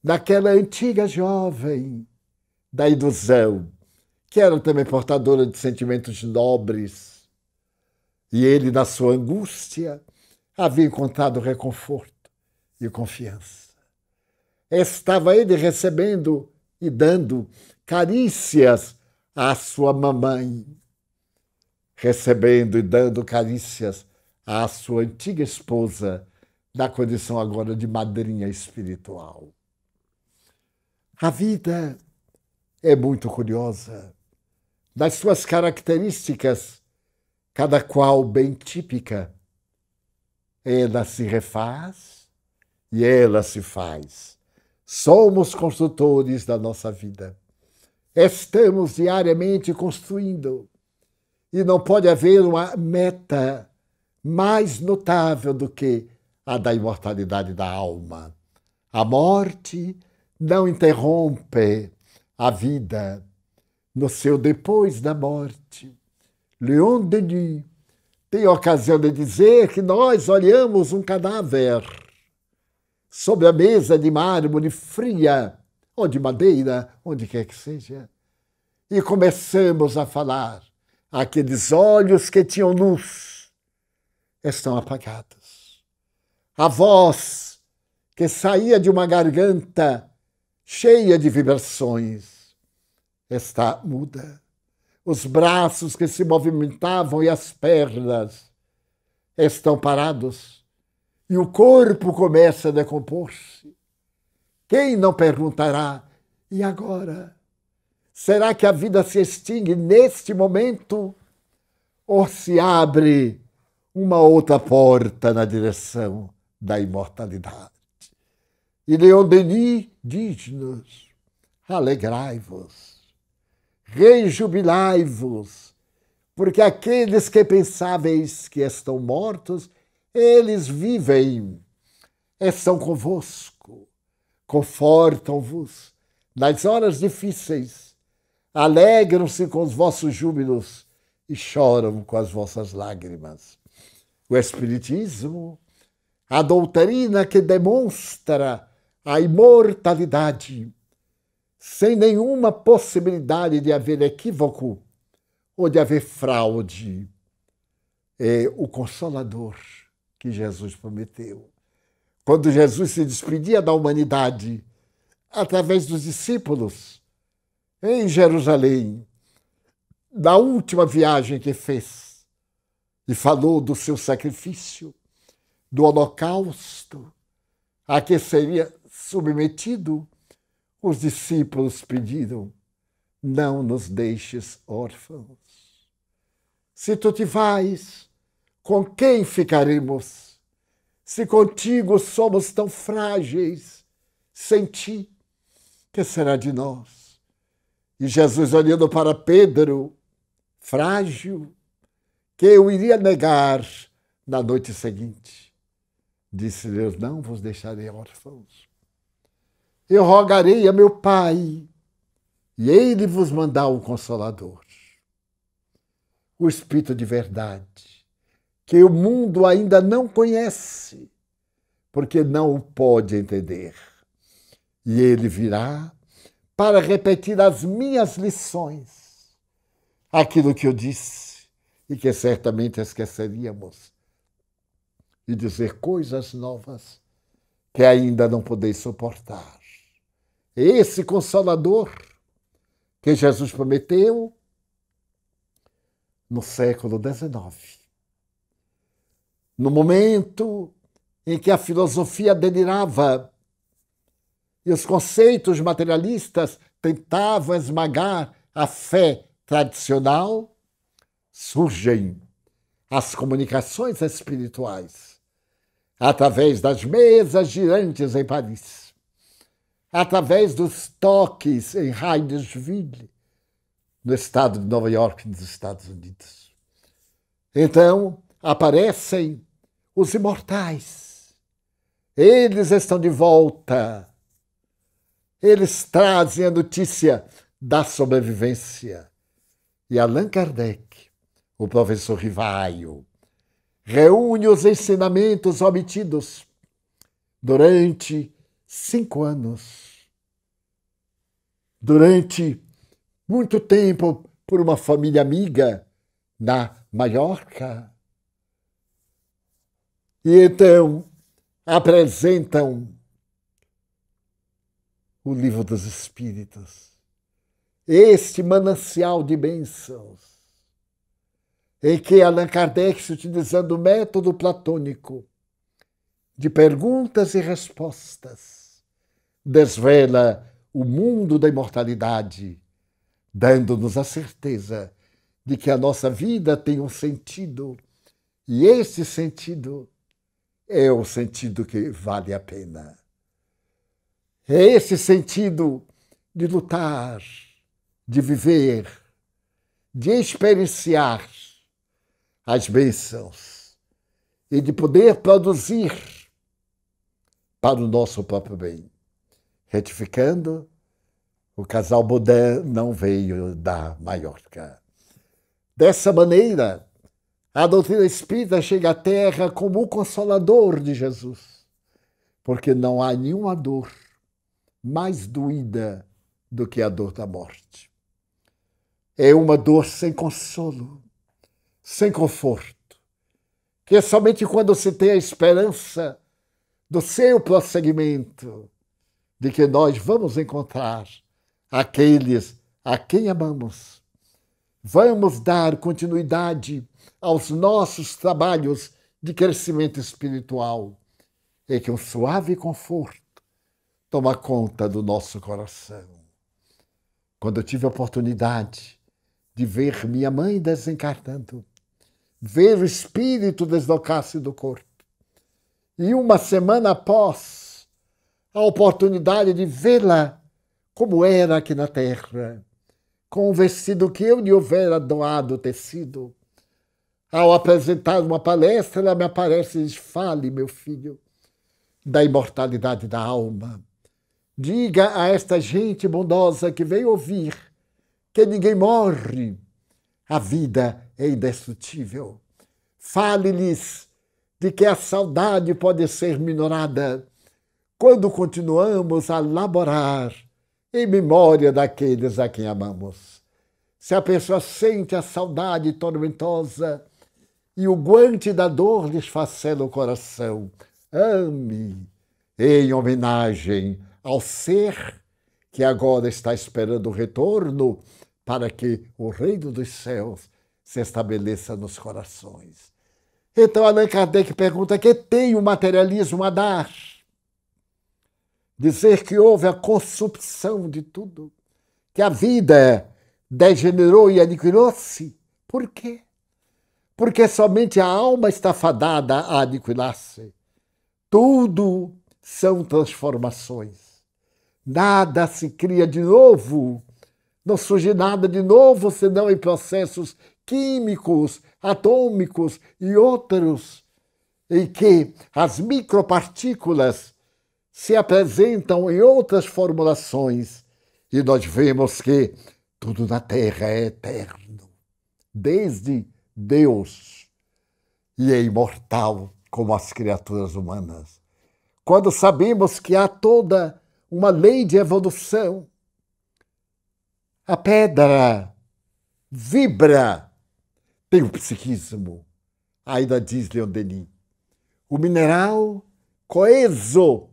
daquela antiga jovem da ilusão que era também portadora de sentimentos nobres. E ele, na sua angústia, havia encontrado reconforto e confiança. Estava ele recebendo e dando carícias à sua mamãe, recebendo e dando carícias à sua antiga esposa, na condição agora de madrinha espiritual. A vida é muito curiosa das suas características, cada qual bem típica. Ela se refaz e ela se faz. Somos construtores da nossa vida. Estamos diariamente construindo. E não pode haver uma meta mais notável do que a da imortalidade da alma. A morte não interrompe a vida seu depois da morte. Leon Denis tem a ocasião de dizer que nós olhamos um cadáver sobre a mesa de mármore fria, ou de madeira, onde quer que seja, e começamos a falar. Aqueles olhos que tinham luz estão apagados. A voz que saía de uma garganta cheia de vibrações está muda. Os braços que se movimentavam e as pernas estão parados. E o corpo começa a decompor-se. Quem não perguntará, e agora? Será que a vida se extingue neste momento? Ou se abre uma outra porta na direção da imortalidade? E Leon Denis diz-nos: alegrai-vos rejubilai-vos, porque aqueles que pensáveis que estão mortos, eles vivem, estão convosco, confortam-vos nas horas difíceis, alegram-se com os vossos júbilos e choram com as vossas lágrimas. O Espiritismo, a doutrina que demonstra a imortalidade sem nenhuma possibilidade de haver equívoco ou de haver fraude. É o consolador que Jesus prometeu. Quando Jesus se despedia da humanidade através dos discípulos em Jerusalém, na última viagem que fez, e falou do seu sacrifício, do holocausto a que seria submetido os discípulos pediram: Não nos deixes órfãos. Se tu te vais, com quem ficaremos? Se contigo somos tão frágeis, sem ti, que será de nós? E Jesus, olhando para Pedro, frágil, que eu iria negar na noite seguinte, disse-lhe: Não vos deixarei órfãos eu rogarei a meu Pai, e ele vos mandará o Consolador, o Espírito de verdade, que o mundo ainda não conhece, porque não o pode entender. E ele virá para repetir as minhas lições, aquilo que eu disse e que certamente esqueceríamos, e dizer coisas novas que ainda não podeis suportar esse Consolador que Jesus prometeu no século XIX. No momento em que a filosofia delirava e os conceitos materialistas tentavam esmagar a fé tradicional, surgem as comunicações espirituais através das mesas girantes em Paris através dos toques em Hydesville, no estado de Nova York, nos Estados Unidos. Então aparecem os imortais. Eles estão de volta. Eles trazem a notícia da sobrevivência. E Allan Kardec, o professor Rivaio, reúne os ensinamentos obtidos durante cinco anos. Durante muito tempo, por uma família amiga na Maiorca. E então apresentam o Livro dos Espíritos, este manancial de bênçãos, em que Allan Kardec, utilizando o método platônico de perguntas e respostas, desvela o mundo da imortalidade, dando-nos a certeza de que a nossa vida tem um sentido, e esse sentido é o sentido que vale a pena. É esse sentido de lutar, de viver, de experienciar as bênçãos e de poder produzir para o nosso próprio bem. Retificando, o casal Baudin não veio da Maiorca. Dessa maneira, a doutrina espírita chega à Terra como o consolador de Jesus, porque não há nenhuma dor mais doída do que a dor da morte. É uma dor sem consolo, sem conforto, que é somente quando se tem a esperança do seu prosseguimento de que nós vamos encontrar aqueles a quem amamos. Vamos dar continuidade aos nossos trabalhos de crescimento espiritual e é que um suave conforto toma conta do nosso coração. Quando eu tive a oportunidade de ver minha mãe desencarnando, ver o espírito deslocar-se do corpo, e uma semana após a oportunidade de vê-la como era aqui na terra, com o vestido que eu lhe houvera doado tecido. Ao apresentar uma palestra, ela me aparece e diz: Fale, meu filho, da imortalidade da alma. Diga a esta gente bondosa que veio ouvir que ninguém morre. A vida é indestrutível. Fale-lhes de que a saudade pode ser minorada quando continuamos a laborar em memória daqueles a quem amamos. Se a pessoa sente a saudade tormentosa e o guante da dor lhes facela o coração, ame em homenagem ao ser que agora está esperando o retorno para que o reino dos céus se estabeleça nos corações. Então Allan Kardec pergunta: que tem o materialismo a dar? dizer que houve a consumção de tudo, que a vida degenerou e aniquilou-se. Por quê? Porque somente a alma está fadada a aniquilar-se. Tudo são transformações. Nada se cria de novo. Não surge nada de novo senão em processos químicos, atômicos e outros, em que as micropartículas se apresentam em outras formulações e nós vemos que tudo na terra é eterno, desde Deus e é imortal como as criaturas humanas. Quando sabemos que há toda uma lei de evolução, a pedra vibra, tem o psiquismo, ainda diz Leon Denis. O mineral coeso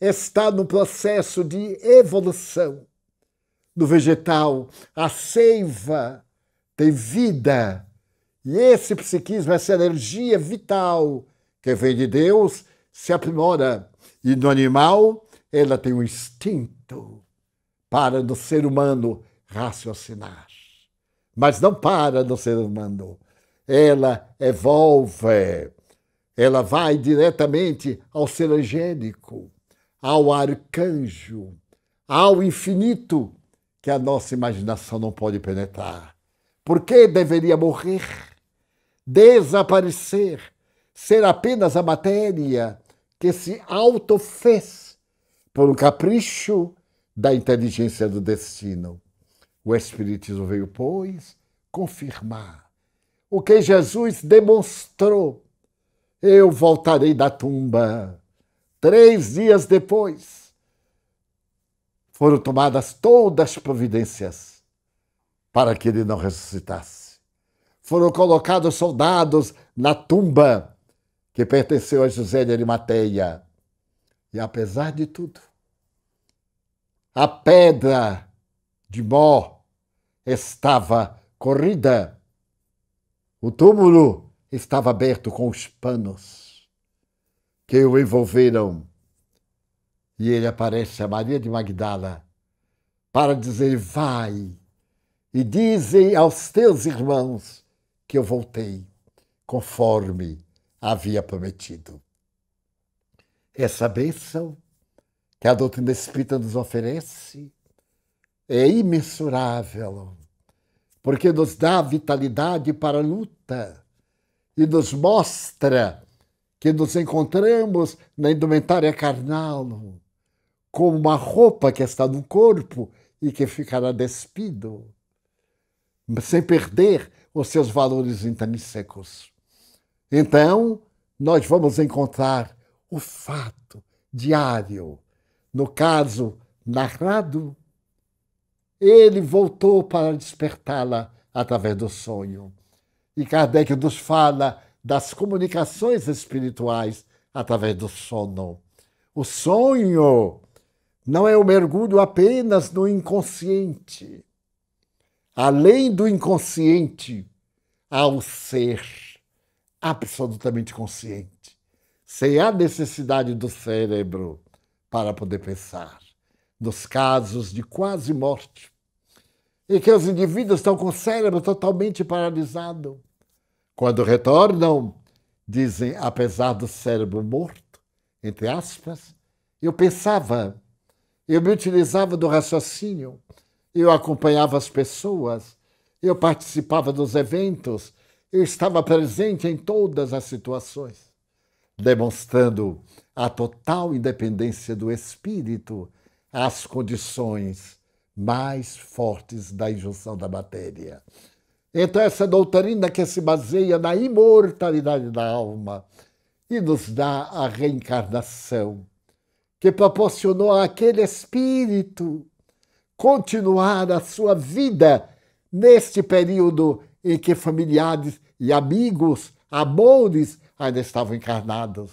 está no processo de evolução. No vegetal, a seiva tem vida. E esse psiquismo, essa energia vital que vem de Deus, se aprimora. E no animal, ela tem um instinto para do ser humano raciocinar. Mas não para do ser humano. Ela evolve. Ela vai diretamente ao ser angélico ao arcanjo, ao infinito que a nossa imaginação não pode penetrar. Por que deveria morrer, desaparecer, ser apenas a matéria que se autofez por um capricho da inteligência do destino? O Espiritismo veio, pois, confirmar o que Jesus demonstrou. Eu voltarei da tumba Três dias depois, foram tomadas todas as providências para que ele não ressuscitasse. Foram colocados soldados na tumba que pertenceu a José de Arimateia. E apesar de tudo, a pedra de Mó estava corrida. O túmulo estava aberto com os panos que o envolveram. E ele aparece a Maria de Magdala para dizer: Vai e dizem aos teus irmãos que eu voltei, conforme havia prometido. Essa bênção que a doutrina espírita nos oferece é imensurável, porque nos dá vitalidade para a luta e nos mostra que nos encontramos na indumentária carnal, como uma roupa que está no corpo e que ficará despido, sem perder os seus valores intrínsecos. Então, nós vamos encontrar o fato diário. No caso narrado, ele voltou para despertá-la através do sonho. E Kardec nos fala das comunicações espirituais através do sono. O sonho não é o mergulho apenas no inconsciente. Além do inconsciente, há o ser absolutamente consciente, sem a necessidade do cérebro para poder pensar, nos casos de quase morte, em que os indivíduos estão com o cérebro totalmente paralisado quando retornam, dizem, apesar do cérebro morto, entre aspas, eu pensava, eu me utilizava do raciocínio, eu acompanhava as pessoas, eu participava dos eventos, eu estava presente em todas as situações, demonstrando a total independência do espírito às condições mais fortes da injunção da matéria. Então, essa doutrina que se baseia na imortalidade da alma e nos dá a reencarnação, que proporcionou àquele espírito continuar a sua vida neste período em que familiares e amigos, amores ainda estavam encarnados,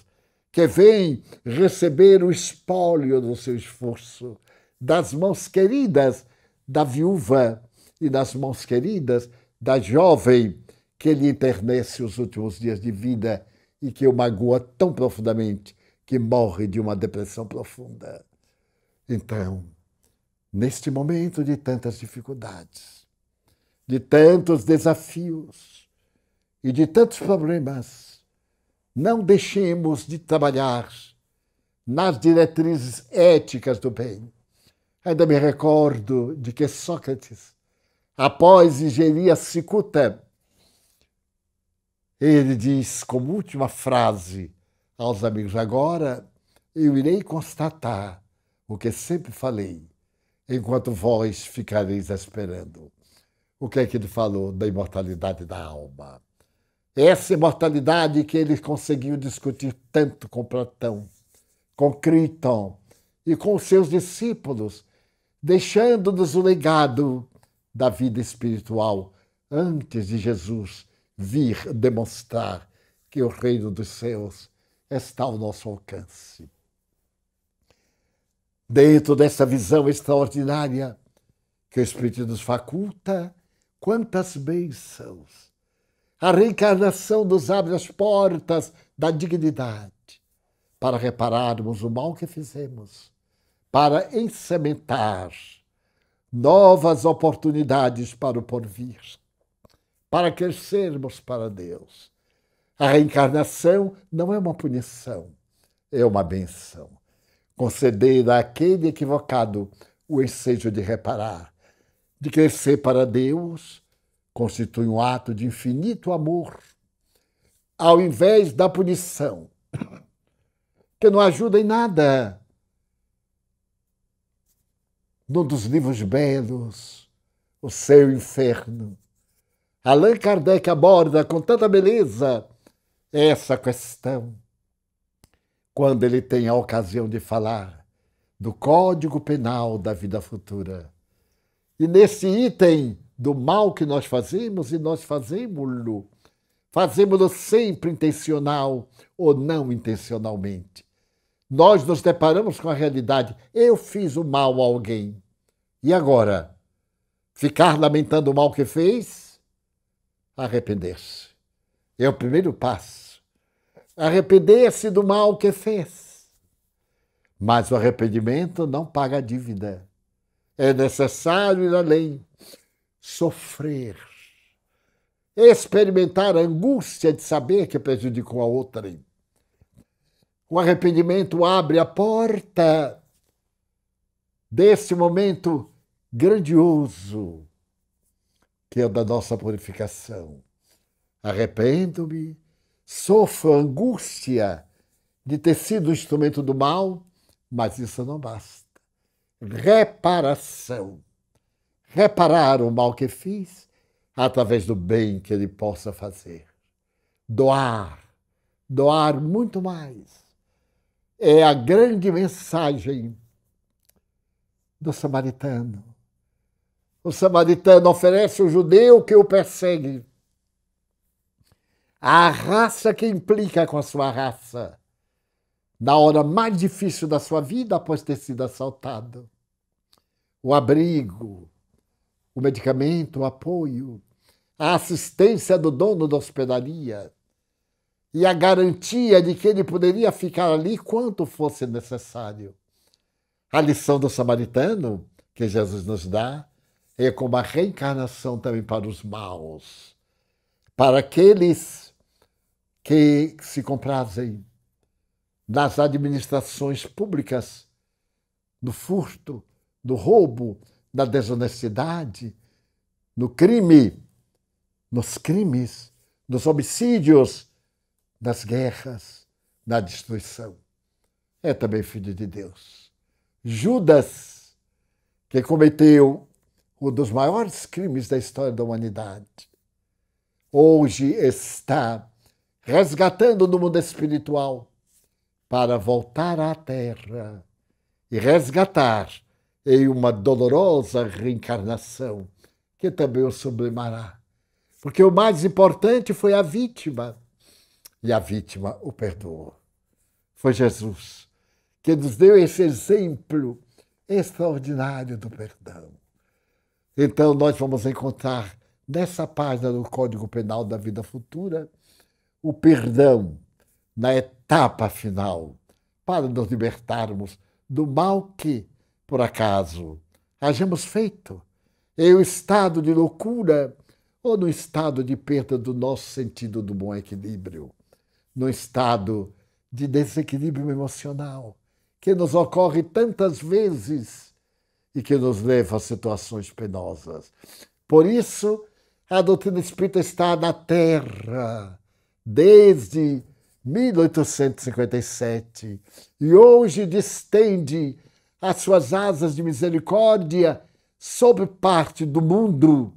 que vem receber o espólio do seu esforço das mãos queridas da viúva e das mãos queridas da jovem que lhe internece os últimos dias de vida e que o magoa tão profundamente que morre de uma depressão profunda. Então, neste momento de tantas dificuldades, de tantos desafios e de tantos problemas, não deixemos de trabalhar nas diretrizes éticas do bem. Ainda me recordo de que Sócrates após ingerir a cicuta, ele diz como última frase aos amigos: Agora eu irei constatar o que sempre falei, enquanto vós ficareis esperando. O que é que ele falou da imortalidade da alma? Essa imortalidade que ele conseguiu discutir tanto com Platão, com Criton e com seus discípulos, deixando-nos o legado da vida espiritual antes de Jesus vir demonstrar que o reino dos céus está ao nosso alcance. Dentro dessa visão extraordinária que o Espírito nos faculta, quantas bênçãos! A reencarnação nos abre as portas da dignidade para repararmos o mal que fizemos, para ensementar novas oportunidades para o porvir, para crescermos para Deus. A reencarnação não é uma punição, é uma benção. Conceder àquele equivocado o ensejo de reparar, de crescer para Deus, constitui um ato de infinito amor, ao invés da punição, que não ajuda em nada num dos livros belos, O Seu Inferno. Allan Kardec aborda com tanta beleza essa questão quando ele tem a ocasião de falar do Código Penal da vida futura. E nesse item do mal que nós fazemos, e nós fazemos-lo, fazemos-lo sempre intencional ou não intencionalmente nós nos deparamos com a realidade. Eu fiz o mal a alguém. E agora? Ficar lamentando o mal que fez? Arrepender-se. É o primeiro passo. Arrepender-se do mal que fez. Mas o arrependimento não paga a dívida. É necessário ir além. Sofrer. Experimentar a angústia de saber que prejudicou a outra. O arrependimento abre a porta desse momento grandioso que é o da nossa purificação. Arrependo-me, sofro angústia de ter sido instrumento do mal, mas isso não basta. Reparação. Reparar o mal que fiz através do bem que ele possa fazer. Doar, doar muito mais é a grande mensagem do samaritano. O samaritano oferece o judeu que o persegue. A raça que implica com a sua raça. Na hora mais difícil da sua vida, após ter sido assaltado. O abrigo, o medicamento, o apoio, a assistência do dono da hospedaria e a garantia de que ele poderia ficar ali quanto fosse necessário. A lição do samaritano que Jesus nos dá é como a reencarnação também para os maus, para aqueles que se comprazem nas administrações públicas, no furto, no roubo, na desonestidade, no crime, nos crimes, nos homicídios, das guerras, da destruição. É também filho de Deus. Judas, que cometeu um dos maiores crimes da história da humanidade, hoje está resgatando no mundo espiritual para voltar à terra e resgatar em uma dolorosa reencarnação que também o sublimará. Porque o mais importante foi a vítima e a vítima o perdoou. Foi Jesus que nos deu esse exemplo extraordinário do perdão. Então, nós vamos encontrar nessa página do Código Penal da Vida Futura o perdão na etapa final, para nos libertarmos do mal que, por acaso, hajamos feito em um estado de loucura ou no estado de perda do nosso sentido do bom equilíbrio no estado de desequilíbrio emocional que nos ocorre tantas vezes e que nos leva a situações penosas. Por isso, a doutrina espírita está na Terra desde 1857 e hoje distende as suas asas de misericórdia sobre parte do mundo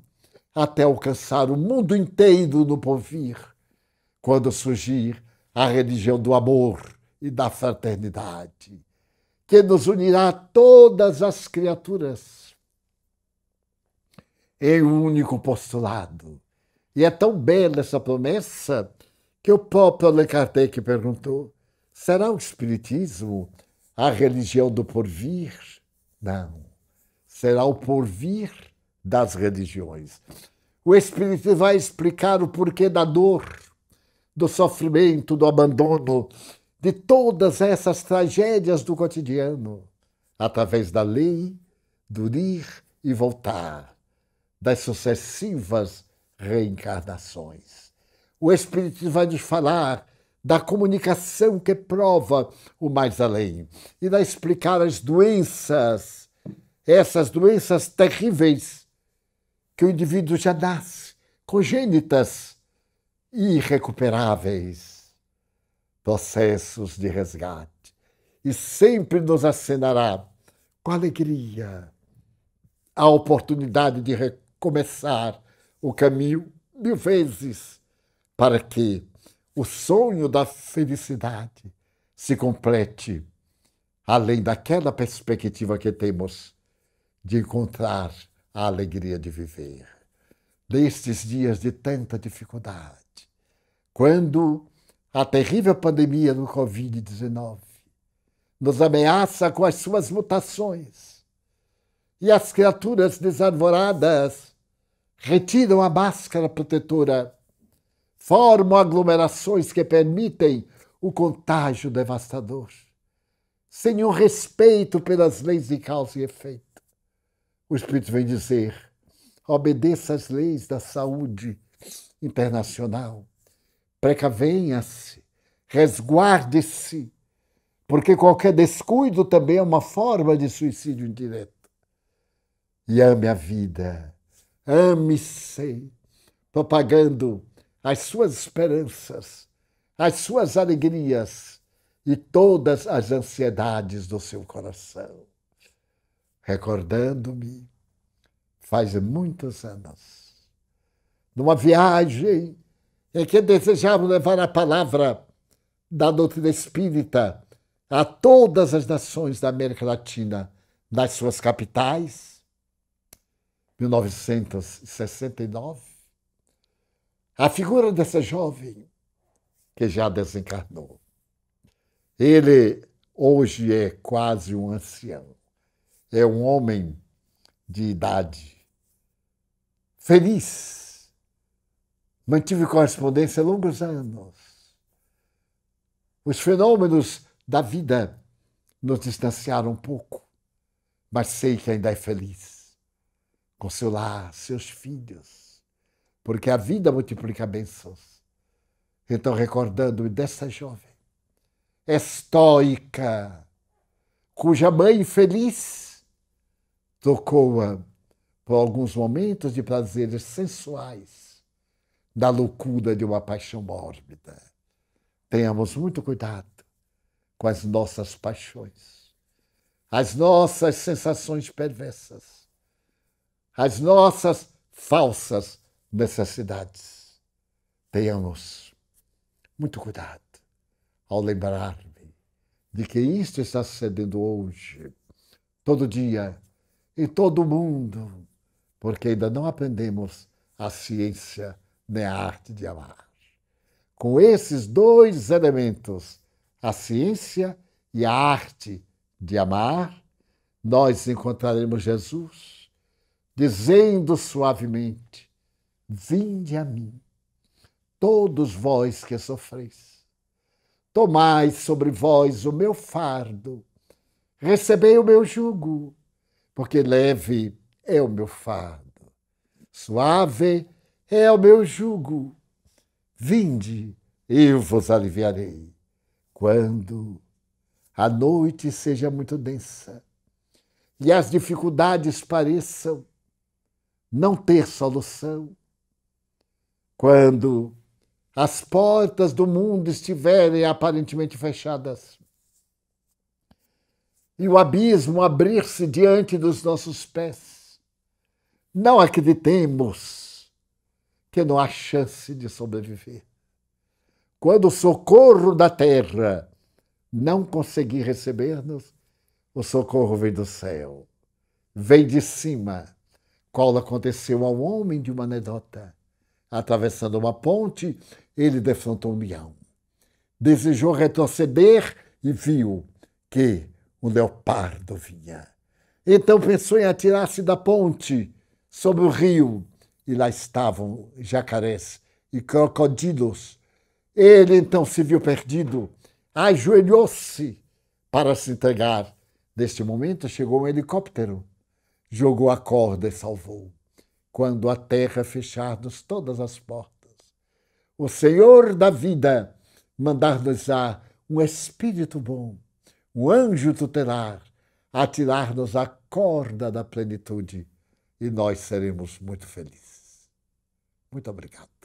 até alcançar o mundo inteiro no porvir, quando surgir a religião do amor e da fraternidade, que nos unirá a todas as criaturas em um único postulado. E é tão bela essa promessa que o próprio Allan Kardec perguntou: será o Espiritismo a religião do porvir? Não. Será o porvir das religiões. O espiritismo vai explicar o porquê da dor, do sofrimento, do abandono, de todas essas tragédias do cotidiano, através da lei, do ir e voltar, das sucessivas reencarnações. O Espírito vai nos falar da comunicação que prova o mais além e vai explicar as doenças, essas doenças terríveis que o indivíduo já nasce, congênitas irrecuperáveis processos de resgate e sempre nos assinará com alegria a oportunidade de recomeçar o caminho mil vezes para que o sonho da felicidade se complete além daquela perspectiva que temos de encontrar a alegria de viver nestes dias de tanta dificuldade quando a terrível pandemia do Covid-19 nos ameaça com as suas mutações e as criaturas desarvoradas retiram a máscara protetora, formam aglomerações que permitem o contágio devastador, sem nenhum respeito pelas leis de causa e efeito. O Espírito vem dizer: obedeça às leis da saúde internacional precavenha-se, resguarde-se, porque qualquer descuido também é uma forma de suicídio indireto. E ame a vida, ame-se, propagando as suas esperanças, as suas alegrias e todas as ansiedades do seu coração. Recordando-me, faz muitos anos, numa viagem é que é desejavam levar a palavra da doutrina espírita a todas as nações da América Latina, nas suas capitais, 1969. A figura dessa jovem que já desencarnou. Ele hoje é quase um ancião. É um homem de idade feliz Mantive correspondência longos anos. Os fenômenos da vida nos distanciaram um pouco, mas sei que ainda é feliz, com seu lar, seus filhos, porque a vida multiplica bênçãos. Então, recordando-me dessa jovem, estoica, cuja mãe feliz tocou-a por alguns momentos de prazeres sensuais da loucura de uma paixão mórbida. Tenhamos muito cuidado com as nossas paixões, as nossas sensações perversas, as nossas falsas necessidades. Tenhamos muito cuidado ao lembrar-me de que isto está sucedendo hoje, todo dia, em todo o mundo, porque ainda não aprendemos a ciência nem né, a arte de amar. Com esses dois elementos, a ciência e a arte de amar, nós encontraremos Jesus dizendo suavemente: Vinde a mim, todos vós que sofreis. Tomai sobre vós o meu fardo, recebei o meu jugo, porque leve é o meu fardo, suave é o meu jugo. Vinde, eu vos aliviarei. Quando a noite seja muito densa e as dificuldades pareçam não ter solução, quando as portas do mundo estiverem aparentemente fechadas e o abismo abrir-se diante dos nossos pés, não acreditemos que não há chance de sobreviver. Quando o socorro da terra não conseguir receber-nos, o socorro vem do céu, vem de cima, qual aconteceu ao homem de uma anedota. Atravessando uma ponte, ele defrontou um leão. Desejou retroceder e viu que um leopardo vinha. Então pensou em atirar-se da ponte sobre o rio, e lá estavam jacarés e crocodilos. Ele então se viu perdido, ajoelhou-se para se entregar. Neste momento chegou um helicóptero, jogou a corda e salvou. Quando a terra fechar-nos todas as portas, o Senhor da vida mandar-nos-á um espírito bom, um anjo tutelar, atirar-nos a corda da plenitude e nós seremos muito felizes. Muito obrigado.